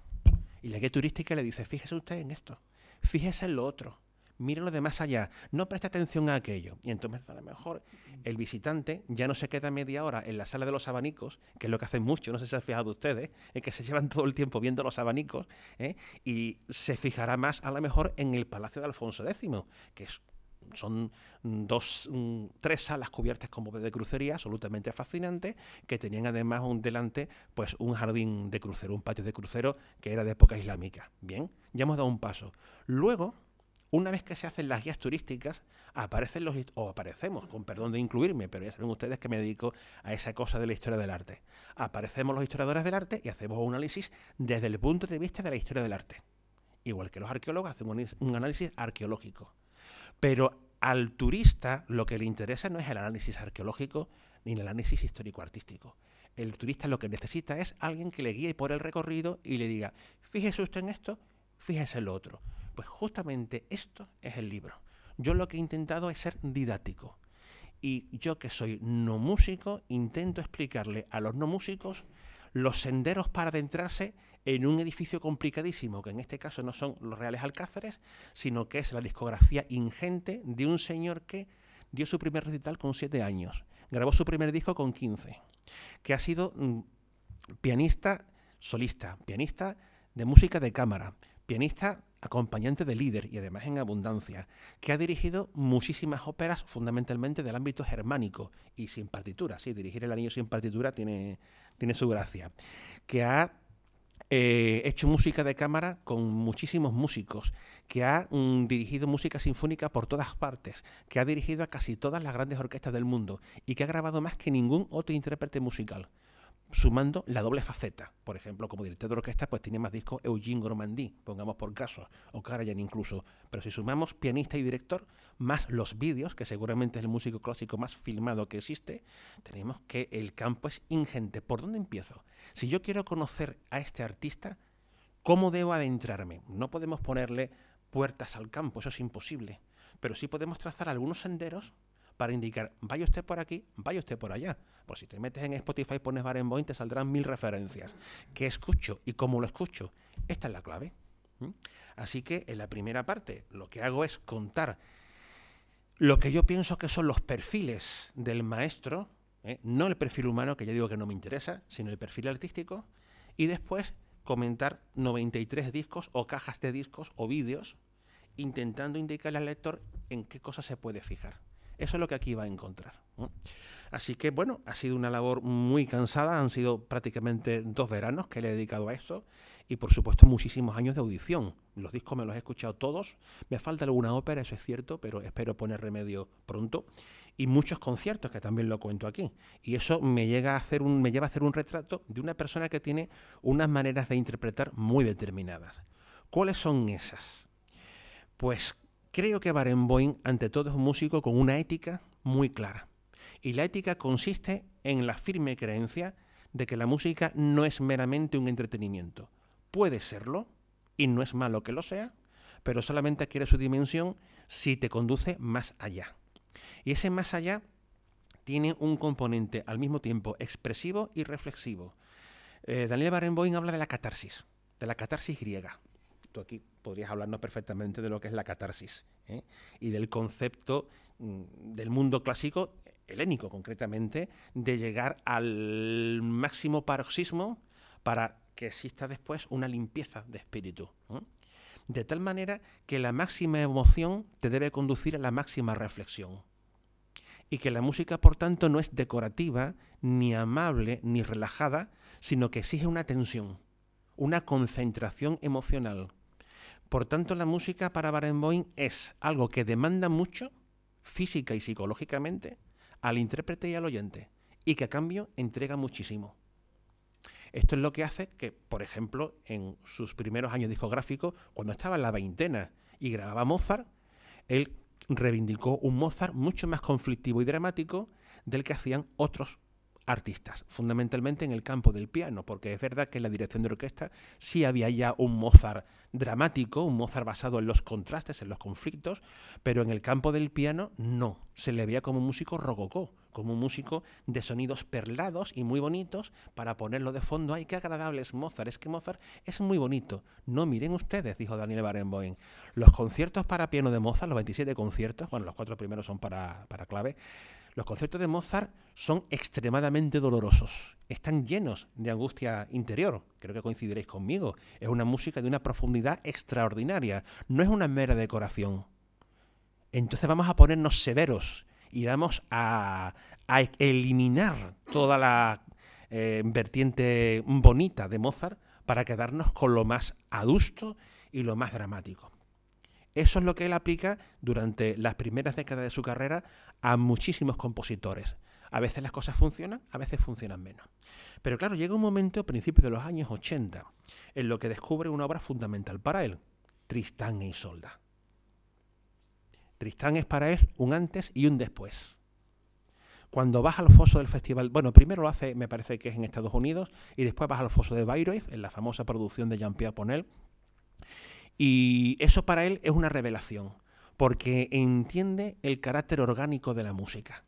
y la guía turística le dice, fíjese usted en esto, fíjese en lo otro mira lo de más allá, no presta atención a aquello. Y entonces a lo mejor el visitante ya no se queda media hora en la sala de los abanicos, que es lo que hacen mucho, no sé si se han fijado ustedes, es eh, que se llevan todo el tiempo viendo los abanicos, eh, y se fijará más a lo mejor en el Palacio de Alfonso X, que son dos, mm, tres salas cubiertas como de crucería, absolutamente fascinantes, que tenían además un delante, pues un jardín de crucero, un patio de crucero que era de época islámica. Bien, ya hemos dado un paso. Luego una vez que se hacen las guías turísticas, aparecen los o aparecemos, con perdón de incluirme, pero ya saben ustedes que me dedico a esa cosa de la historia del arte. Aparecemos los historiadores del arte y hacemos un análisis desde el punto de vista de la historia del arte. Igual que los arqueólogos hacemos un análisis arqueológico. Pero al turista lo que le interesa no es el análisis arqueológico ni el análisis histórico-artístico. El turista lo que necesita es alguien que le guíe por el recorrido y le diga, fíjese usted en esto, fíjese en lo otro pues justamente esto es el libro. Yo lo que he intentado es ser didáctico. Y yo que soy no músico, intento explicarle a los no músicos los senderos para adentrarse en un edificio complicadísimo, que en este caso no son los Reales Alcázares, sino que es la discografía ingente de un señor que dio su primer recital con siete años, grabó su primer disco con 15, que ha sido mm, pianista solista, pianista de música de cámara, pianista acompañante de líder y además en abundancia, que ha dirigido muchísimas óperas fundamentalmente del ámbito germánico y sin partitura. Sí, dirigir el anillo sin partitura tiene, tiene su gracia. Que ha eh, hecho música de cámara con muchísimos músicos, que ha mm, dirigido música sinfónica por todas partes, que ha dirigido a casi todas las grandes orquestas del mundo y que ha grabado más que ningún otro intérprete musical sumando la doble faceta. Por ejemplo, como director de orquesta, pues tiene más discos Eugene Gromandí, pongamos por caso, o Karajan incluso. Pero si sumamos pianista y director, más los vídeos, que seguramente es el músico clásico más filmado que existe, tenemos que el campo es ingente. ¿Por dónde empiezo? Si yo quiero conocer a este artista, ¿cómo debo adentrarme? No podemos ponerle puertas al campo, eso es imposible. Pero sí podemos trazar algunos senderos para indicar, vaya usted por aquí, vaya usted por allá. Pues si te metes en Spotify y pones Barenboim, te saldrán mil referencias. ¿Qué escucho y cómo lo escucho? Esta es la clave. Así que en la primera parte lo que hago es contar lo que yo pienso que son los perfiles del maestro, ¿eh? no el perfil humano, que ya digo que no me interesa, sino el perfil artístico, y después comentar 93 discos o cajas de discos o vídeos, intentando indicarle al lector en qué cosas se puede fijar. Eso es lo que aquí va a encontrar. Así que bueno, ha sido una labor muy cansada, han sido prácticamente dos veranos que le he dedicado a esto y por supuesto muchísimos años de audición. Los discos me los he escuchado todos, me falta alguna ópera, eso es cierto, pero espero poner remedio pronto y muchos conciertos que también lo cuento aquí. Y eso me llega a hacer un me lleva a hacer un retrato de una persona que tiene unas maneras de interpretar muy determinadas. ¿Cuáles son esas? Pues Creo que Barenboim, ante todo, es un músico con una ética muy clara. Y la ética consiste en la firme creencia de que la música no es meramente un entretenimiento. Puede serlo, y no es malo que lo sea, pero solamente adquiere su dimensión si te conduce más allá. Y ese más allá tiene un componente al mismo tiempo expresivo y reflexivo. Eh, Daniel Barenboim habla de la catarsis, de la catarsis griega. Tú aquí podrías hablarnos perfectamente de lo que es la catarsis ¿eh? y del concepto mm, del mundo clásico, helénico concretamente, de llegar al máximo paroxismo para que exista después una limpieza de espíritu. De tal manera que la máxima emoción te debe conducir a la máxima reflexión. Y que la música, por tanto, no es decorativa, ni amable, ni relajada, sino que exige una tensión, una concentración emocional por tanto, la música para Barenboim es algo que demanda mucho, física y psicológicamente, al intérprete y al oyente, y que a cambio entrega muchísimo. Esto es lo que hace que, por ejemplo, en sus primeros años discográficos, cuando estaba en la veintena y grababa Mozart, él reivindicó un Mozart mucho más conflictivo y dramático del que hacían otros artistas, fundamentalmente en el campo del piano, porque es verdad que en la dirección de orquesta sí había ya un Mozart dramático, un Mozart basado en los contrastes, en los conflictos, pero en el campo del piano no, se le veía como un músico rococó, como un músico de sonidos perlados y muy bonitos para ponerlo de fondo. ¡Ay, qué agradable es Mozart! Es que Mozart es muy bonito. No miren ustedes, dijo Daniel Barenboim. Los conciertos para piano de Mozart, los 27 conciertos, bueno, los cuatro primeros son para, para clave, los conciertos de Mozart son extremadamente dolorosos, están llenos de angustia interior, creo que coincidiréis conmigo. Es una música de una profundidad extraordinaria, no es una mera decoración. Entonces vamos a ponernos severos y vamos a, eliminar toda la eh, vertiente bonita de Mozart para quedarnos con lo más adusto y lo más dramático. Eso es lo que él aplica durante las primeras décadas de su carrera a muchísimos compositores. A veces las cosas funcionan, a veces funcionan menos. Pero claro, llega un momento a principios de los años 80 en lo que descubre una obra fundamental para él, Tristán e Isolda. Tristán es para él un antes y un después. Cuando vas al foso del festival, bueno, primero lo hace, me parece que es en Estados Unidos, y después vas al foso de Bayreuth, en la famosa producción de Jean-Pierre Ponel. Y eso para él es una revelación porque entiende el carácter orgánico de la música.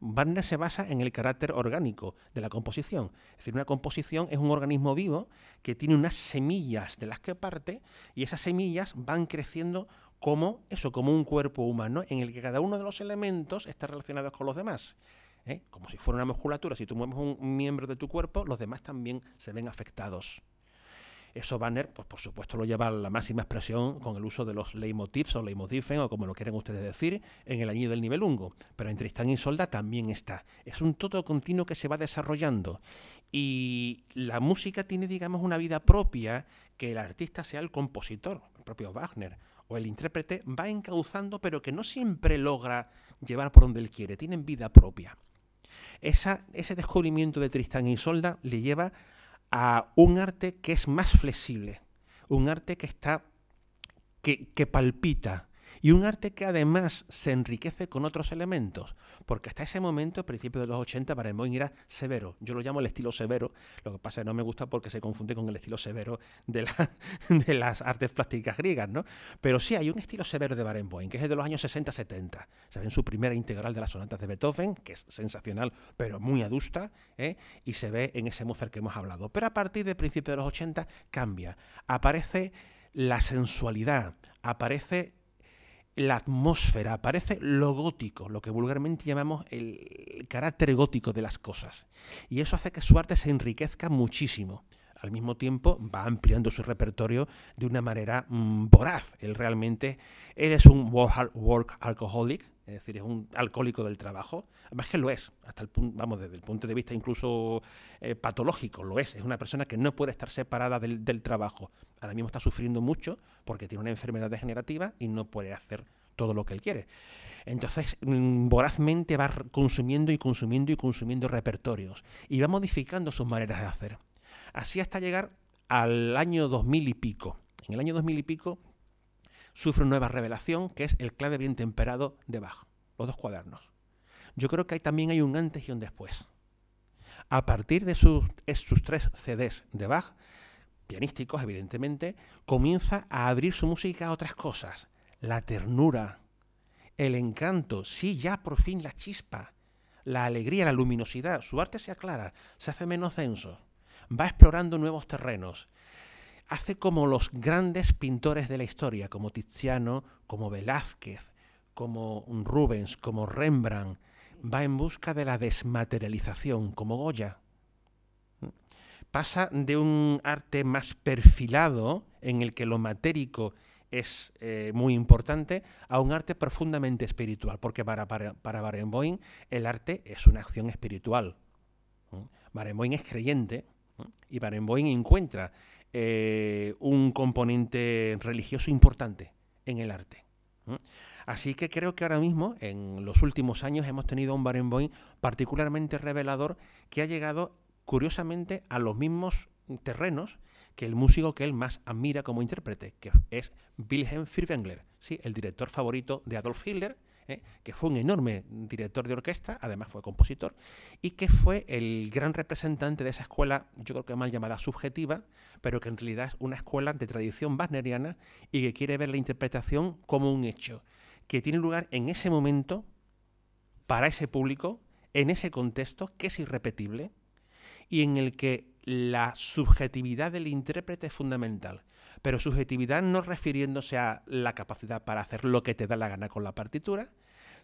Wagner se basa en el carácter orgánico de la composición. Es decir, una composición es un organismo vivo que tiene unas semillas de las que parte y esas semillas van creciendo como eso, como un cuerpo humano en el que cada uno de los elementos está relacionado con los demás. ¿eh? Como si fuera una musculatura, si tú mueves un miembro de tu cuerpo, los demás también se ven afectados. Eso Banner, pues por supuesto, lo lleva a la máxima expresión con el uso de los leitmotivs o leitmotiven, o como lo quieren ustedes decir, en el año del nivel Nibelungo. Pero en Tristán y Solda también está. Es un todo continuo que se va desarrollando. Y la música tiene, digamos, una vida propia, que el artista sea el compositor, el propio Wagner, o el intérprete, va encauzando, pero que no siempre logra llevar por donde él quiere. Tienen vida propia. Esa, ese descubrimiento de Tristán y Solda le lleva a un arte que es más flexible, un arte que está, que, que palpita, y un arte que además se enriquece con otros elementos, porque hasta ese momento, a principios de los 80, para era severo. Yo lo llamo el estilo severo, lo que pasa es que no me gusta porque se confunde con el estilo severo de, la, de las artes plásticas griegas, ¿no? Pero sí hay un estilo severo de Barenboim, que es de los años 60-70. Se ve en su primera integral de las sonatas de Beethoven, que es sensacional, pero muy adusta, ¿eh? y se ve en ese Mozart que hemos hablado. Pero a partir de principios de los 80 cambia. Aparece la sensualidad, aparece la atmósfera, parece lo gótico, lo que vulgarmente llamamos el carácter gótico de las cosas. Y eso hace que su arte se enriquezca muchísimo. Al mismo tiempo va ampliando su repertorio de una manera mm, voraz. Él realmente él es un work alcoholic, es decir, es un alcohólico del trabajo. Además que lo es, hasta el vamos, desde el punto de vista incluso eh, patológico, lo es. Es una persona que no puede estar separada del, trabajo. Ahora mismo está sufriendo mucho porque tiene una enfermedad degenerativa y no puede hacer todo lo que él quiere. Entonces, mm, vorazmente va consumiendo y consumiendo y consumiendo repertorios y va modificando sus maneras de hacer. Así hasta llegar al año 2000 y pico. En el año 2000 y pico sufre una nueva revelación, que es el clave bien temperado de Bach, los dos cuadernos. Yo creo que también hay un antes y un después. A partir de sus, sus tres CDs de Bach, pianísticos evidentemente, comienza a abrir su música a otras cosas. La ternura, el encanto, sí, ya por fin la chispa, la alegría, la luminosidad. Su arte se aclara, se hace menos denso, va explorando nuevos terrenos hace como los grandes pintores de la historia, como Tiziano, como Velázquez, como Rubens, como Rembrandt, va en busca de la desmaterialización, como Goya. Pasa de un arte más perfilado, en el que lo matérico es eh, muy importante, a un arte profundamente espiritual, porque para, para, para Barenboim el arte es una acción espiritual. ¿Mm? Barenboim es creyente ¿Mm? y Barenboim encuentra eh, un componente religioso importante en el arte. Así que creo que ahora mismo, en los últimos años, hemos tenido un Barenboim particularmente revelador que ha llegado, curiosamente, a los mismos terrenos que el músico que él más admira como intérprete, que es Wilhelm Furtwängler, ¿sí? el director favorito de Adolf Hitler, ¿eh? que fue un enorme director de orquesta, además fue compositor, y que fue el gran representante de esa escuela, yo creo que mal llamada subjetiva, pero que en realidad es una escuela de tradición wagneriana y que quiere ver la interpretación como un hecho, que tiene lugar en ese momento, para ese público, en ese contexto, que es irrepetible, y en el que la subjetividad del intérprete es fundamental pero subjetividad no refiriéndose a la capacidad para hacer lo que te da la gana con la partitura,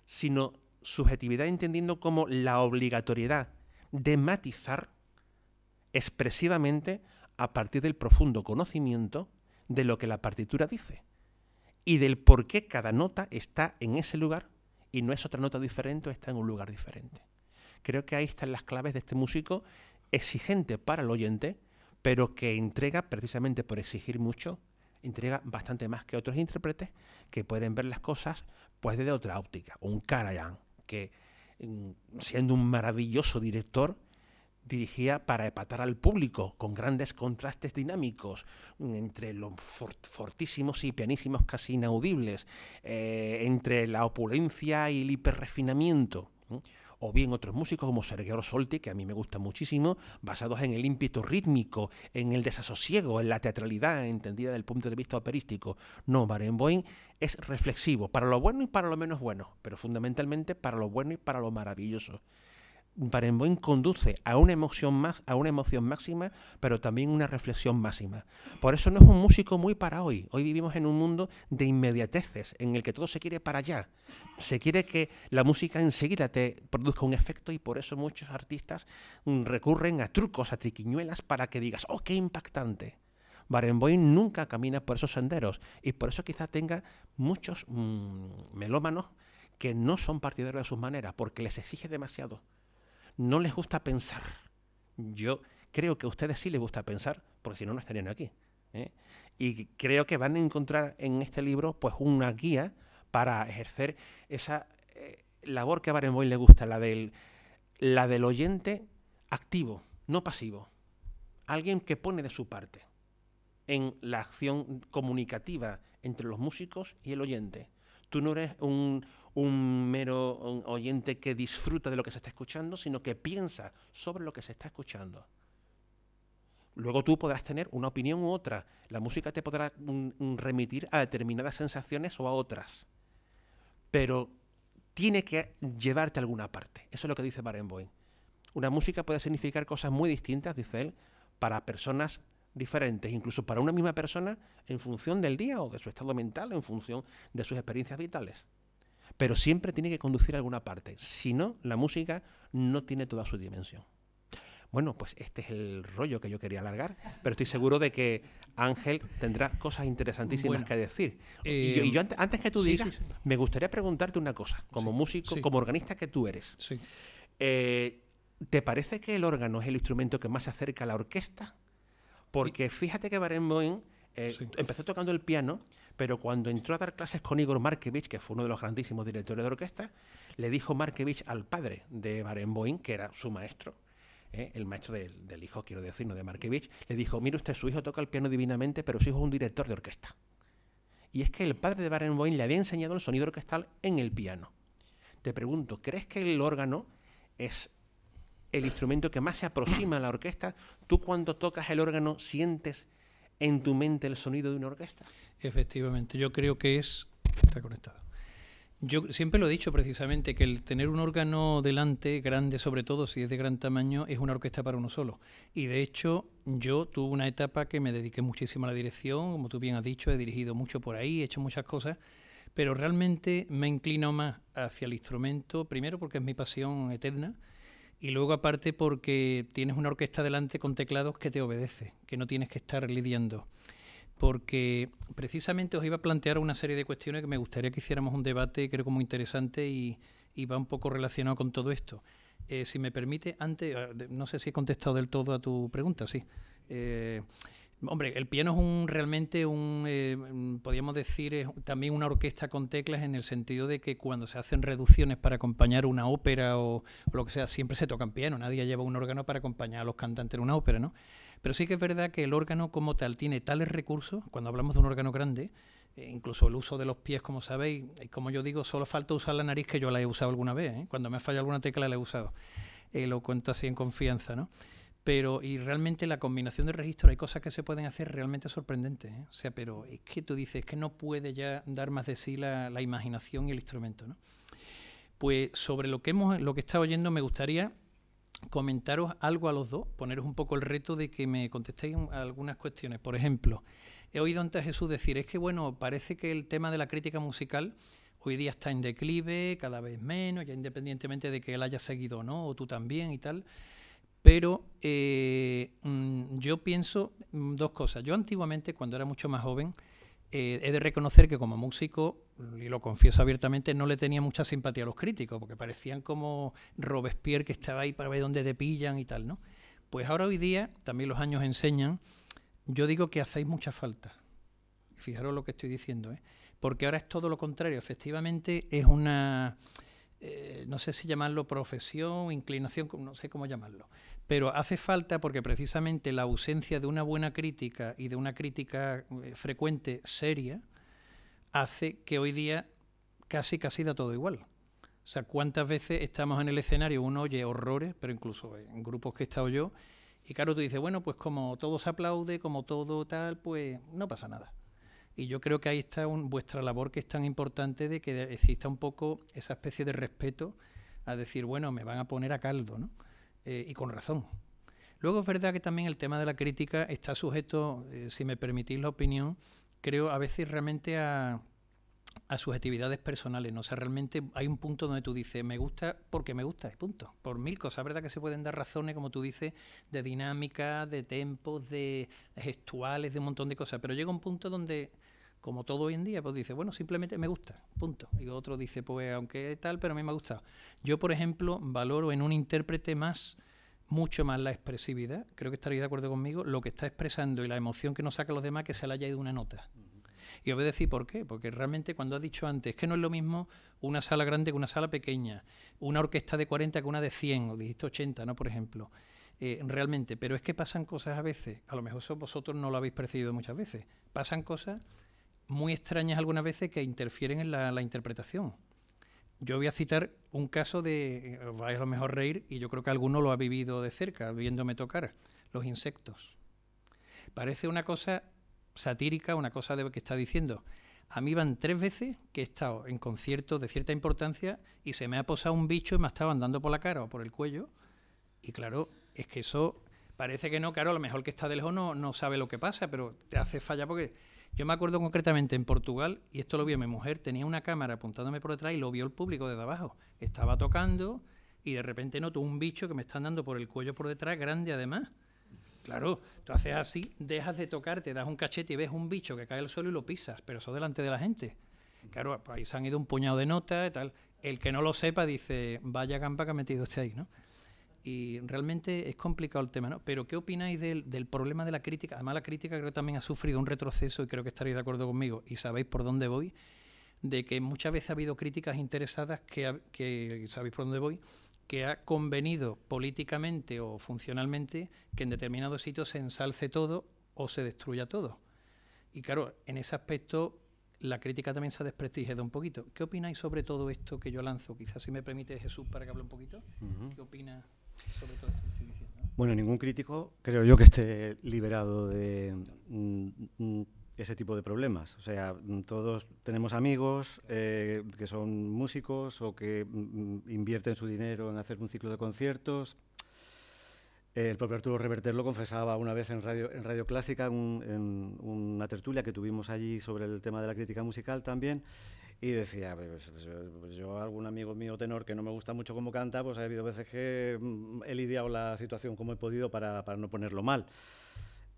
sino subjetividad entendiendo como la obligatoriedad de matizar expresivamente a partir del profundo conocimiento de lo que la partitura dice y del por qué cada nota está en ese lugar y no es otra nota diferente o está en un lugar diferente. Creo que ahí están las claves de este músico exigente para el oyente, pero que entrega precisamente por exigir mucho, entrega bastante más que otros intérpretes que pueden ver las cosas pues desde otra óptica. Un Karajan que mm, siendo un maravilloso director dirigía para empatar al público, con grandes contrastes dinámicos, mm, entre los fortísimos y pianísimos casi inaudibles, eh, entre la opulencia y el hiperrefinamiento o bien otros músicos como Sergio Rosolti, que a mí me gusta muchísimo, basados en el ímpeto rítmico, en el desasosiego, en la teatralidad entendida del punto de vista operístico. No, Barenboim es reflexivo, para lo bueno y para lo menos bueno, pero fundamentalmente para lo bueno y para lo maravilloso. Barenboim conduce a una emoción más, a una emoción máxima, pero también una reflexión máxima. Por eso no es un músico muy para hoy. Hoy vivimos en un mundo de inmediateces, en el que todo se quiere para allá. Se quiere que la música enseguida te produzca un efecto y por eso muchos artistas mm, recurren a trucos, a triquiñuelas para que digas, oh, qué impactante. Barenboim nunca camina por esos senderos y por eso quizá tenga muchos mm, melómanos que no son partidarios de sus maneras, porque les exige demasiado no les gusta pensar. Yo creo que a ustedes sí les gusta pensar, porque si no, no estarían aquí. ¿eh? Y creo que van a encontrar en este libro pues una guía para ejercer esa eh, labor que a Barenboim le gusta, la del, la del oyente activo, no pasivo. Alguien que pone de su parte en la acción comunicativa entre los músicos y el oyente. Tú no eres un, un mero oyente que disfruta de lo que se está escuchando, sino que piensa sobre lo que se está escuchando. Luego tú podrás tener una opinión u otra. La música te podrá mm, mm, remitir a determinadas sensaciones o a otras. Pero tiene que llevarte a alguna parte. Eso es lo que dice Barenboim. Una música puede significar cosas muy distintas, dice él, para personas diferentes, incluso para una misma persona en función del día o de su estado mental, en función de sus experiencias vitales. Pero siempre tiene que conducir a alguna parte. Si no, la música no tiene toda su dimensión. Bueno, pues este es el rollo que yo quería alargar, pero estoy seguro de que Ángel tendrá cosas interesantísimas que decir. y eh, yo, antes, que tú digas, me gustaría preguntarte una cosa, como músico, como organista que tú eres. Eh, ¿Te parece que el órgano es el instrumento que más se acerca a la orquesta? Porque fíjate que Barenboim eh, empezó tocando el piano, pero cuando entró a dar clases con Igor Markevich, que fue uno de los grandísimos directores de orquesta, le dijo Markevich al padre de Barenboim, que era su maestro, ¿eh? el maestro del, hijo, quiero decir, no de Markevich, le dijo, mire usted, su hijo toca el piano divinamente, pero su hijo es un director de orquesta. Y es que el padre de Barenboim le había enseñado el sonido orquestal en el piano. Te pregunto, ¿crees que el órgano es el instrumento que más se aproxima a la orquesta? ¿Tú cuando tocas el órgano sientes en tu mente el sonido de una orquesta. Efectivamente, yo creo que es... Está conectado. Yo siempre lo he dicho precisamente, que el tener un órgano delante, grande sobre todo, si es de gran tamaño, es una orquesta para uno solo. Y de hecho, yo tuve una etapa que me dediqué muchísimo a la dirección, como tú bien has dicho, he dirigido mucho por ahí, he hecho muchas cosas, pero realmente me inclino más hacia el instrumento, primero porque es mi pasión eterna, y luego aparte porque tienes una orquesta delante con teclados que te obedece, que no tienes que estar lidiando. Porque precisamente os iba a plantear una serie de cuestiones que me gustaría que hiciéramos un debate, creo que muy interesante y, va un poco relacionado con todo esto. Eh, si me permite, antes, ah, no sé si he contestado del todo a tu pregunta, sí. Eh, Hombre, el piano es un realmente un, eh, podríamos decir, también una orquesta con teclas en el sentido de que cuando se hacen reducciones para acompañar una ópera o, lo que sea, siempre se toca en piano, nadie lleva un órgano para acompañar a los cantantes en una ópera, ¿no? Pero sí que es verdad que el órgano como tal tiene tales recursos, cuando hablamos de un órgano grande, eh, incluso el uso de los pies, como sabéis, y eh, como yo digo, solo falta usar la nariz que yo la he usado alguna vez, cuando me ha alguna tecla la he usado, lo cuento así en confianza, ¿no? pero y realmente la combinación de registros hay cosas que se pueden hacer realmente sorprendentes. ¿eh? O sea, pero es que tú dices que no puede ya dar más de sí la, imaginación y el instrumento. ¿no? Pues sobre lo que hemos, lo que está oyendo, me gustaría comentaros algo a los dos, poneros un poco el reto de que me contestéis algunas cuestiones. Por ejemplo, he oído antes a Jesús decir, es que bueno, parece que el tema de la crítica musical hoy día está en declive, cada vez menos, ya independientemente de que él haya seguido o no, o tú también y tal. Pero eh, mm, yo pienso mm, dos cosas. Yo antiguamente, cuando era mucho más joven, eh, he de reconocer que como músico, mm, y lo confieso abiertamente, no le tenía mucha simpatía a los críticos, porque parecían como Robespierre que estaba ahí para ver dónde te pillan y tal, ¿no? Pues ahora hoy día, también los años enseñan, yo digo que hacéis mucha falta. Fijaros lo que estoy diciendo, ¿eh? Porque ahora es todo lo contrario. Efectivamente, es una. no sé si llamarlo profesión, inclinación, no sé cómo llamarlo, pero hace falta porque precisamente la ausencia de una buena crítica y de una crítica eh, frecuente, seria, hace que hoy día casi casi da todo igual. O sea, cuántas veces estamos en el escenario, uno oye horrores, pero incluso en grupos que he estado yo, y claro, tú dices, bueno, pues como todo se aplaude, como todo tal, pues no pasa nada. Y yo creo que ahí está vuestra labor que es tan importante de que exista un poco esa especie de respeto a decir, bueno, me van a poner a caldo, ¿no? Eh, y con razón. Luego es verdad que también el tema de la crítica está sujeto, eh, si me permitís la opinión, creo a veces realmente a, a subjetividades personales, ¿no? O realmente hay un punto donde tú dices, me gusta porque me gusta, y punto. Por mil cosas, ¿verdad? Que se pueden dar razones, como tú dices, de dinámica, de tempos, de gestuales, de un montón de cosas. Pero llega un punto donde como todo hoy en día, pues dice, bueno, simplemente me gusta, punto. Y otro dice, pues aunque tal, pero a mí me ha gustado. Yo, por ejemplo, valoro en un intérprete más, mucho más la expresividad, creo que estaréis de acuerdo conmigo, lo que está expresando y la emoción que nos saca a los demás que se le haya ido una nota. Y os voy a decir por qué, porque realmente cuando has dicho antes que no es lo mismo una sala grande que una sala pequeña, una orquesta de 40 que una de 100, o dijiste 80, ¿no? Por ejemplo. Eh, realmente, pero es que pasan cosas a veces, a lo mejor vosotros no lo habéis percibido muchas veces, pasan cosas muy extrañas algunas veces que interfieren en la, interpretación. Yo voy a citar un caso de, eh, os vais a lo mejor reír, y yo creo que alguno lo ha vivido de cerca, viéndome tocar, los insectos. Parece una cosa satírica, una cosa de, que está diciendo. A mí van tres veces que he estado en conciertos de cierta importancia y se me ha posado un bicho y me ha estado andando por la cara o por el cuello. Y claro, es que eso parece que no, claro, a lo mejor que está de lejos no, no sabe lo que pasa, pero te hace falla porque yo me acuerdo concretamente en Portugal, y esto lo vio mi mujer, tenía una cámara apuntándome por detrás y lo vio el público desde abajo. Estaba tocando y de repente noto un bicho que me están dando por el cuello por detrás, grande además. Claro, tú haces así, dejas de tocar, te das un cachete y ves un bicho que cae al suelo y lo pisas, pero eso delante de la gente. Claro, pues ahí se han ido un puñado de notas y tal. El que no lo sepa dice, vaya campa que ha metido usted ahí, ¿no? y realmente es complicado el tema, ¿no? Pero ¿qué opináis del, del, problema de la crítica? Además, la crítica creo que también ha sufrido un retroceso y creo que estaréis de acuerdo conmigo y sabéis por dónde voy, de que muchas veces ha habido críticas interesadas que, que sabéis por dónde voy, que ha convenido políticamente o funcionalmente que en determinados sitios se ensalce todo o se destruya todo. Y claro, en ese aspecto la crítica también se ha desprestigiado un poquito. ¿Qué opináis sobre todo esto que yo lanzo? Quizás si me permite Jesús para que hable un poquito. ¿Qué opinas? Bueno, ningún crítico creo yo que esté liberado de mm, mm, ese tipo de problemas. O sea, mm, todos tenemos amigos eh, que son músicos o que invierten su dinero en hacer un ciclo de conciertos. Eh, el propio Arturo Reverter lo confesaba una vez en Radio, en radio Clásica, en una tertulia que tuvimos allí sobre el tema de la crítica musical también, y decía, pues, pues, pues, pues yo algún amigo mío tenor que no me gusta mucho cómo canta, pues ha habido veces que mm, he lidiado la situación como he podido para, no ponerlo mal.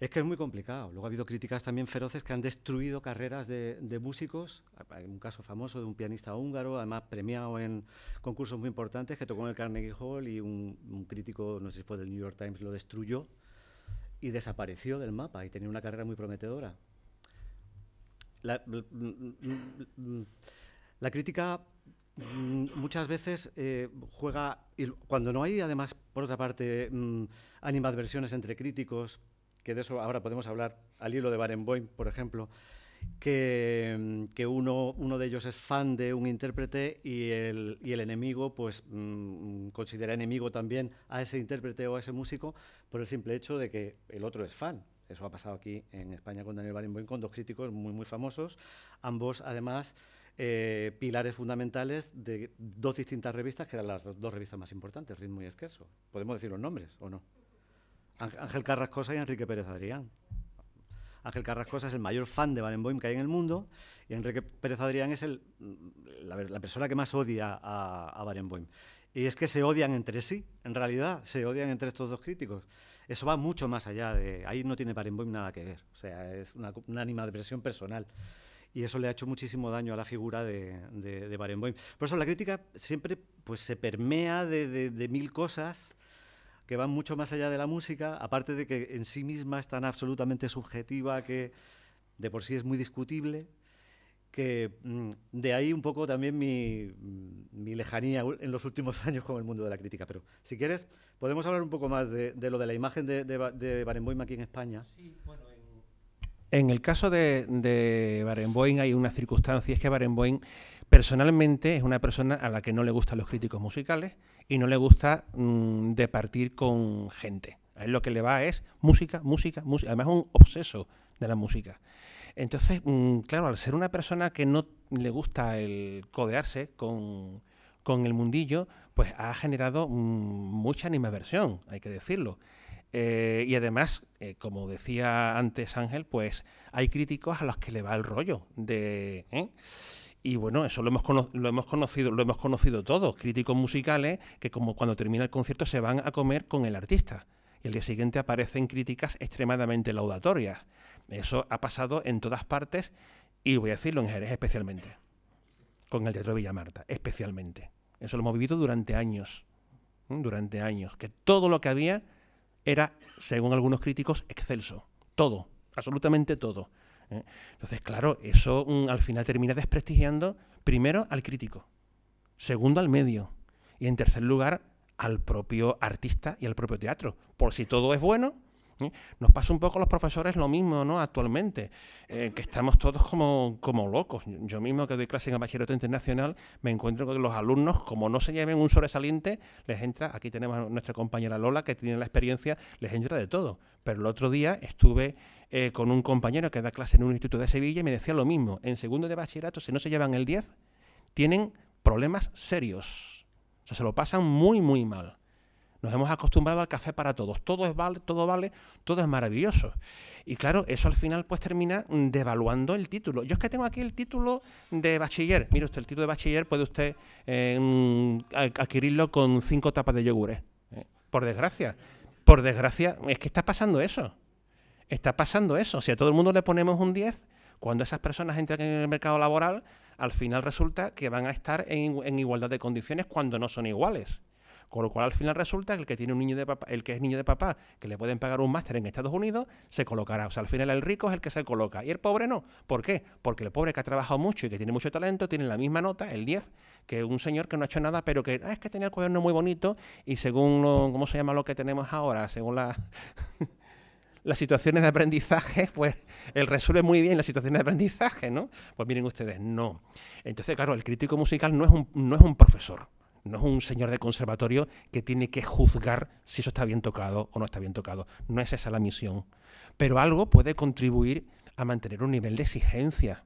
Es que es muy complicado. Luego ha habido críticas también feroces que han destruido carreras de, músicos. Hay un caso famoso de un pianista húngaro, además premiado en concursos muy importantes, que tocó en el Carnegie Hall y un, un crítico, no sé si fue del New York Times, lo destruyó y desapareció del mapa y tenía una carrera muy prometedora. Mm, mm, mm, la, crítica muchas veces eh, juega, cuando no hay además, por otra parte, animadversiones entre críticos, que de eso ahora podemos hablar al hilo de Barenboim, por ejemplo, que, uno, uno, de ellos es fan de un intérprete y el, y el enemigo pues considera enemigo también a ese intérprete o a ese músico por el simple hecho de que el otro es fan. Eso ha pasado aquí en España con Daniel Barenboim, con dos críticos muy, muy famosos, ambos además eh, pilares fundamentales de dos distintas revistas, que eran las dos revistas más importantes, Ritmo y Esquerso. ¿Podemos decir los nombres o no? Ángel Carrascosa y Enrique Pérez Adrián. Ángel Carrascosa es el mayor fan de Barenboim que hay en el mundo y Enrique Pérez Adrián es el, la, persona que más odia a, a Barenboim. Y es que se odian entre sí, en realidad, se odian entre estos dos críticos eso va mucho más allá de. Ahí no tiene Barenboim nada que ver. O sea, es una, una presión personal. Y eso le ha hecho muchísimo daño a la figura de, de, de Barenboim. Por eso la crítica siempre pues, se permea de, de, de mil cosas que van mucho más allá de la música, aparte de que en sí misma es tan absolutamente subjetiva que de por sí es muy discutible que mm, de ahí un poco también mi, mm, lejanía en los últimos años con el mundo de la crítica. Pero si quieres, podemos hablar un poco más de, lo de la imagen de, Barenboim aquí en España. en... el caso de, de Barenboim hay una circunstancia, es que Barenboim personalmente es una persona a la que no le gustan los críticos musicales y no le gusta mm, de partir con gente. A él lo que le va es música, música, música. Además es un obseso de la música. Entonces, mm, claro, al ser una persona que no le gusta el codearse con, el mundillo, pues ha generado mm, mucha animaversión, hay que decirlo. Eh, y además, eh, como decía antes Ángel, pues hay críticos a los que le va el rollo de... ¿eh? Y bueno, eso lo hemos, conocido, lo hemos conocido todos, críticos musicales que como cuando termina el concierto se van a comer con el artista. Y al día siguiente aparecen críticas extremadamente laudatorias. Eso ha pasado en todas partes y voy a decirlo en Jerez especialmente, con el Teatro de Villamarta, especialmente. Eso lo hemos vivido durante años, ¿eh? durante años, que todo lo que había era, según algunos críticos, excelso. Todo, absolutamente todo. ¿eh? Entonces, claro, eso mm, al final termina desprestigiando primero al crítico, segundo al medio y en tercer lugar al propio artista y al propio teatro. Por si todo es bueno, ¿eh? Nos pasa un poco a los profesores lo mismo, ¿no? Actualmente, eh, que estamos todos como, como locos. Yo mismo que doy clase en el bachillerato internacional, me encuentro con los alumnos, como no se lleven un sobresaliente, les entra, aquí tenemos a nuestra compañera Lola, que tiene la experiencia, les entra de todo. Pero el otro día estuve eh, con un compañero que da clase en un instituto de Sevilla y me decía lo mismo. En segundo de bachillerato, si no se llevan el 10, tienen problemas serios. O sea, se lo pasan muy, muy mal. Nos hemos acostumbrado al café para todos. Todo es vale, todo vale, todo es maravilloso. Y claro, eso al final pues termina devaluando el título. Yo es que tengo aquí el título de bachiller. Mire usted, el título de bachiller puede usted eh, mm, adquirirlo con cinco tapas de yogures. ¿eh? Por desgracia. Por desgracia, es que está pasando eso. Está pasando eso. Si a todo el mundo le ponemos un 10, cuando esas personas entran en el mercado laboral, al final resulta que van a estar en igualdad de condiciones cuando no son iguales. Con lo cual al final resulta que el que tiene un niño de papá, el que es niño de papá, que le pueden pagar un máster en Estados Unidos, se colocará. O sea, al final el rico es el que se coloca y el pobre no. ¿Por qué? Porque el pobre que ha trabajado mucho y que tiene mucho talento tiene la misma nota, el 10, que un señor que no ha hecho nada, pero que ah, es que tenía el cuaderno muy bonito y según cómo se llama lo que tenemos ahora, según la las situaciones de aprendizaje, pues él resuelve muy bien las situaciones de aprendizaje, ¿no? Pues miren ustedes, no. Entonces, claro, el crítico musical no es un, no es un profesor. No es un señor de conservatorio que tiene que juzgar si eso está bien tocado o no está bien tocado. No es esa la misión. Pero algo puede contribuir a mantener un nivel de exigencia.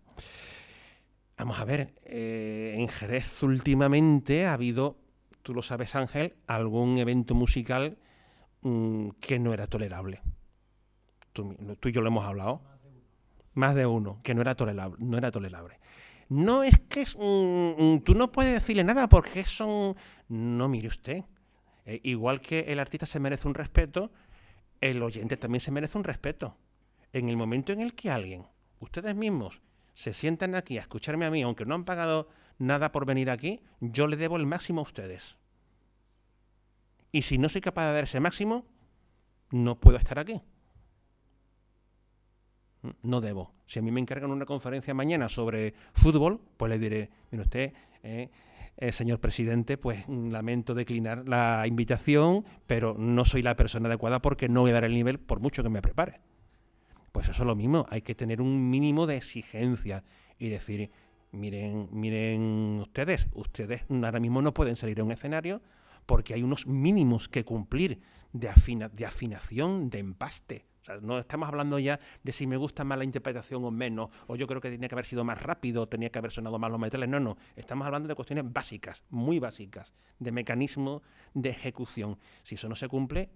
Vamos a ver, eh, en Jerez últimamente ha habido, tú lo sabes Ángel, algún evento musical mm, que no era tolerable. Tú, y yo lo hemos hablado. Más de uno, que no era tolerable. No era tolerable. No, es que es, tú no puedes decirle nada porque son No, mire usted. Eh, igual que el artista se merece un respeto, el oyente también se merece un respeto. En el momento en el que alguien, ustedes mismos, se sientan aquí a escucharme a mí, aunque no han pagado nada por venir aquí, yo le debo el máximo a ustedes. Y si no soy capaz de dar ese máximo, no puedo estar aquí. No debo. Si a mí me encargan una conferencia mañana sobre fútbol, pues le diré, mire usted, eh, eh, señor presidente, pues mm, lamento declinar la invitación, pero no soy la persona adecuada porque no voy a dar el nivel por mucho que me prepare. Pues eso es lo mismo, hay que tener un mínimo de exigencia y decir, miren, miren ustedes, ustedes ahora mismo no pueden salir a un escenario porque hay unos mínimos que cumplir de, de afinación, de empaste o sea, no estamos hablando ya de si me gusta más la interpretación o menos, o yo creo que tenía que haber sido más rápido, tenía que haber sonado más los metales. No, no. Estamos hablando de cuestiones básicas, muy básicas, de mecanismo de ejecución. Si eso no se cumple,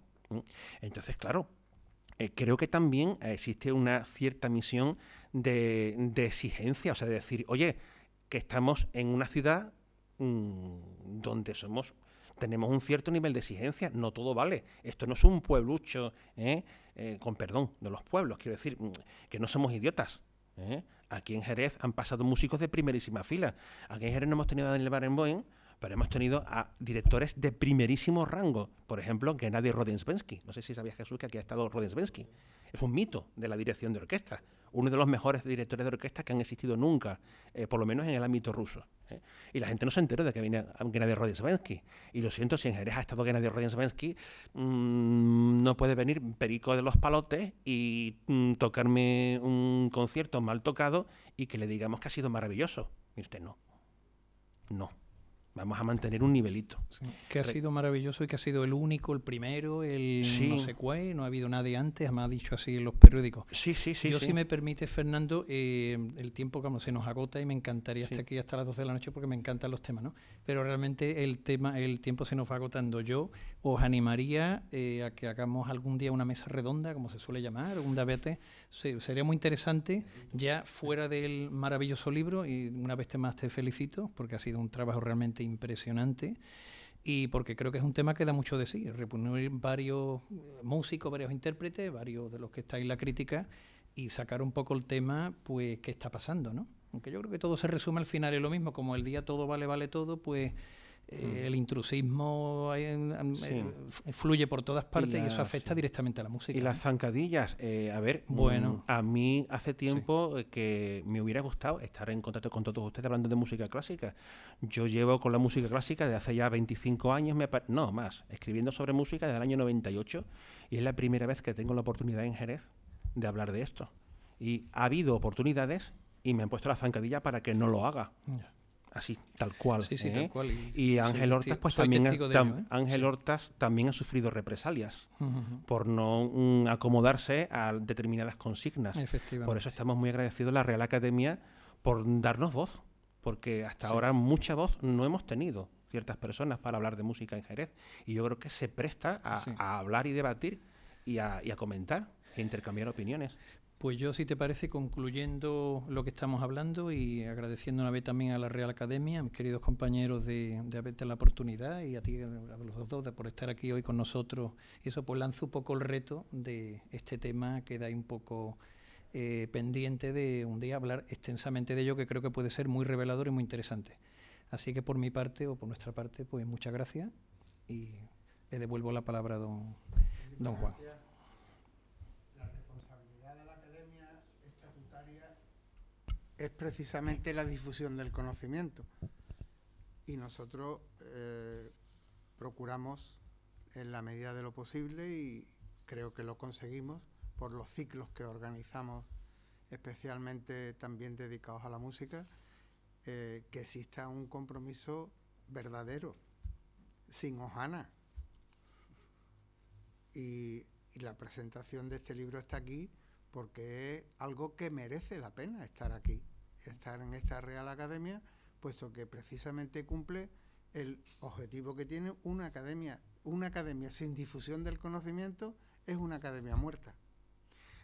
entonces, claro, eh, creo que también eh, existe una cierta misión de, exigencia, o sea, de decir, oye, que estamos en una ciudad mm, donde somos tenemos un cierto nivel de exigencia, no todo vale. Esto no es un pueblucho, ¿eh? Eh, con perdón, de los pueblos, quiero decir, mm, que no somos idiotas. ¿eh? Aquí en Jerez han pasado músicos de primerísima fila. Aquí en Jerez no hemos tenido a Daniel Barenboim, pero hemos tenido a directores de primerísimo rango. Por ejemplo, que Gennady Rodensbensky. No sé si sabías, Jesús, que aquí ha estado Rodensbensky es un mito de la dirección de orquesta, uno de los mejores directores de orquesta que han existido nunca, eh, por lo menos en el ámbito ruso. ¿eh? Y la gente no se enteró de que viene Gennady Rodinsvensky. Y lo siento, si en Jerez ha estado Gennady Rodinsvensky, mm, no puede venir Perico de los Palotes y mm, tocarme un concierto mal tocado y que le digamos que ha sido maravilloso. Y usted no. No vamos a mantener un nivelito. que ha sido maravilloso y que ha sido el único, el primero, el no sé cuál, no ha habido nadie antes, me ha dicho así en los periódicos. Sí, sí, sí. Yo, sí. si me permite, Fernando, eh, el tiempo como se nos agota y me encantaría estar aquí, hasta las 12 de la noche, porque me encantan los temas, ¿no? Pero realmente el tema, el tiempo se nos va agotando. Yo os animaría eh, a que hagamos algún día una mesa redonda, como se suele llamar, un debate Sí, sería muy interesante, ya fuera del maravilloso libro, y una vez más te felicito, porque ha sido un trabajo realmente impresionante y porque creo que es un tema que da mucho de sí, reunir varios eh, músicos, varios intérpretes, varios de los que estáis en la crítica y sacar un poco el tema, pues, qué está pasando, ¿no? Aunque yo creo que todo se resume al final es lo mismo, como el día todo vale, vale todo, pues Mm. El intrusismo eh, fluye por todas partes y, eso afecta directamente a la música. Y las zancadillas, eh, a ver, bueno, mm, a mí hace tiempo eh, que me hubiera gustado estar en contacto con todos ustedes hablando de música clásica. Yo llevo con la música clásica de hace ya 25 años, no más, escribiendo sobre música desde el año 98 y es la primera vez que tengo la oportunidad en Jerez de hablar de esto. Y ha habido oportunidades y me han puesto la zancadilla para que no lo haga así, tal cual. ¿eh? Y, Ángel Hortas, pues también, ha, ¿eh? Ángel Hortas también ha sufrido represalias por no mm, acomodarse a determinadas consignas. Por eso estamos muy agradecidos a la Real Academia por darnos voz, porque hasta ahora mucha voz no hemos tenido ciertas personas para hablar de música en Jerez. Y yo creo que se presta a, hablar y debatir y a, y a comentar e intercambiar opiniones. Pues yo, si te parece, concluyendo lo que estamos hablando y agradeciendo una vez también a la Real Academia, a mis queridos compañeros de, haberte la oportunidad y a ti, a los dos, de, por estar aquí hoy con nosotros. eso, pues lanzo un poco el reto de este tema que da un poco eh, pendiente de un día hablar extensamente de ello, que creo que puede ser muy revelador y muy interesante. Así que por mi parte o por nuestra parte, pues muchas gracias y le devuelvo la palabra a don, don Juan. es precisamente la difusión del conocimiento. Y nosotros eh, procuramos, en la medida de lo posible, y creo que lo conseguimos, por los ciclos que organizamos, especialmente también dedicados a la música, eh, que exista un compromiso verdadero, sin hojana. y la presentación de este libro está aquí porque es algo que merece la pena estar aquí, estar en esta Real Academia, puesto que precisamente cumple el objetivo que tiene una academia. Una academia sin difusión del conocimiento es una academia muerta.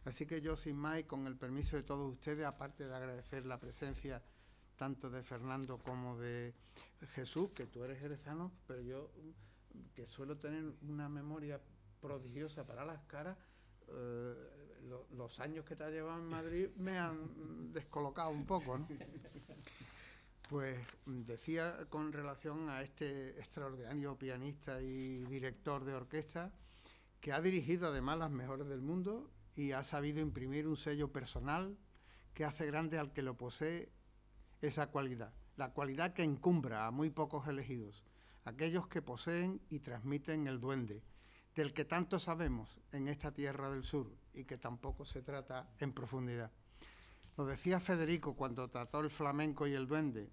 Así que yo, sin más, y con el permiso de todos ustedes, aparte de agradecer la presencia tanto de Fernando como de Jesús, que tú eres jerezano, pero yo que suelo tener una memoria prodigiosa para las caras, eh, los años que te ha llevado en Madrid me han descolocado un poco, ¿no? Pues decía con relación a este extraordinario pianista y director de orquesta que ha dirigido además las mejores del mundo y ha sabido imprimir un sello personal que hace grande al que lo posee esa cualidad, la cualidad que encumbra a muy pocos elegidos, aquellos que poseen y transmiten el duende, del que tanto sabemos en esta tierra del sur y que tampoco se trata en profundidad. Lo decía Federico cuando trató el flamenco y el duende.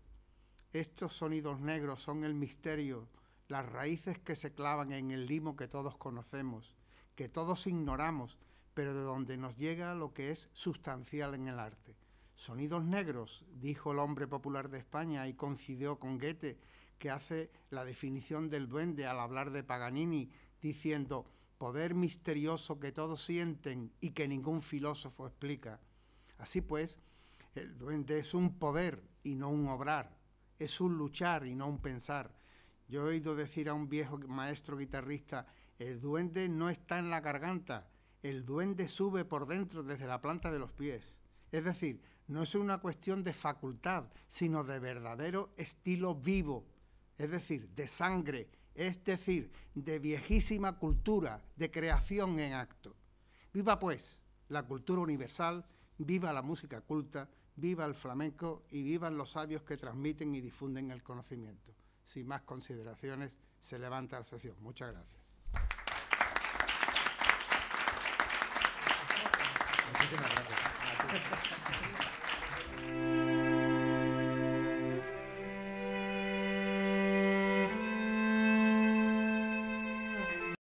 Estos sonidos negros son el misterio, las raíces que se clavan en el limo que todos conocemos, que todos ignoramos, pero de donde nos llega lo que es sustancial en el arte. Sonidos negros, dijo el hombre popular de España y coincidió con Goethe, que hace la definición del duende al hablar de Paganini, diciendo, poder misterioso que todos sienten y que ningún filósofo explica. Así pues, el duende es un poder y no un obrar, es un luchar y no un pensar. Yo he oído decir a un viejo maestro guitarrista, el duende no está en la garganta, el duende sube por dentro desde la planta de los pies. Es decir, no es una cuestión de facultad, sino de verdadero estilo vivo, es decir, de sangre, es decir, de viejísima cultura, de creación en acto. Viva pues la cultura universal, viva la música culta, viva el flamenco y vivan los sabios que transmiten y difunden el conocimiento. Sin más consideraciones, se levanta la sesión. Muchas gracias.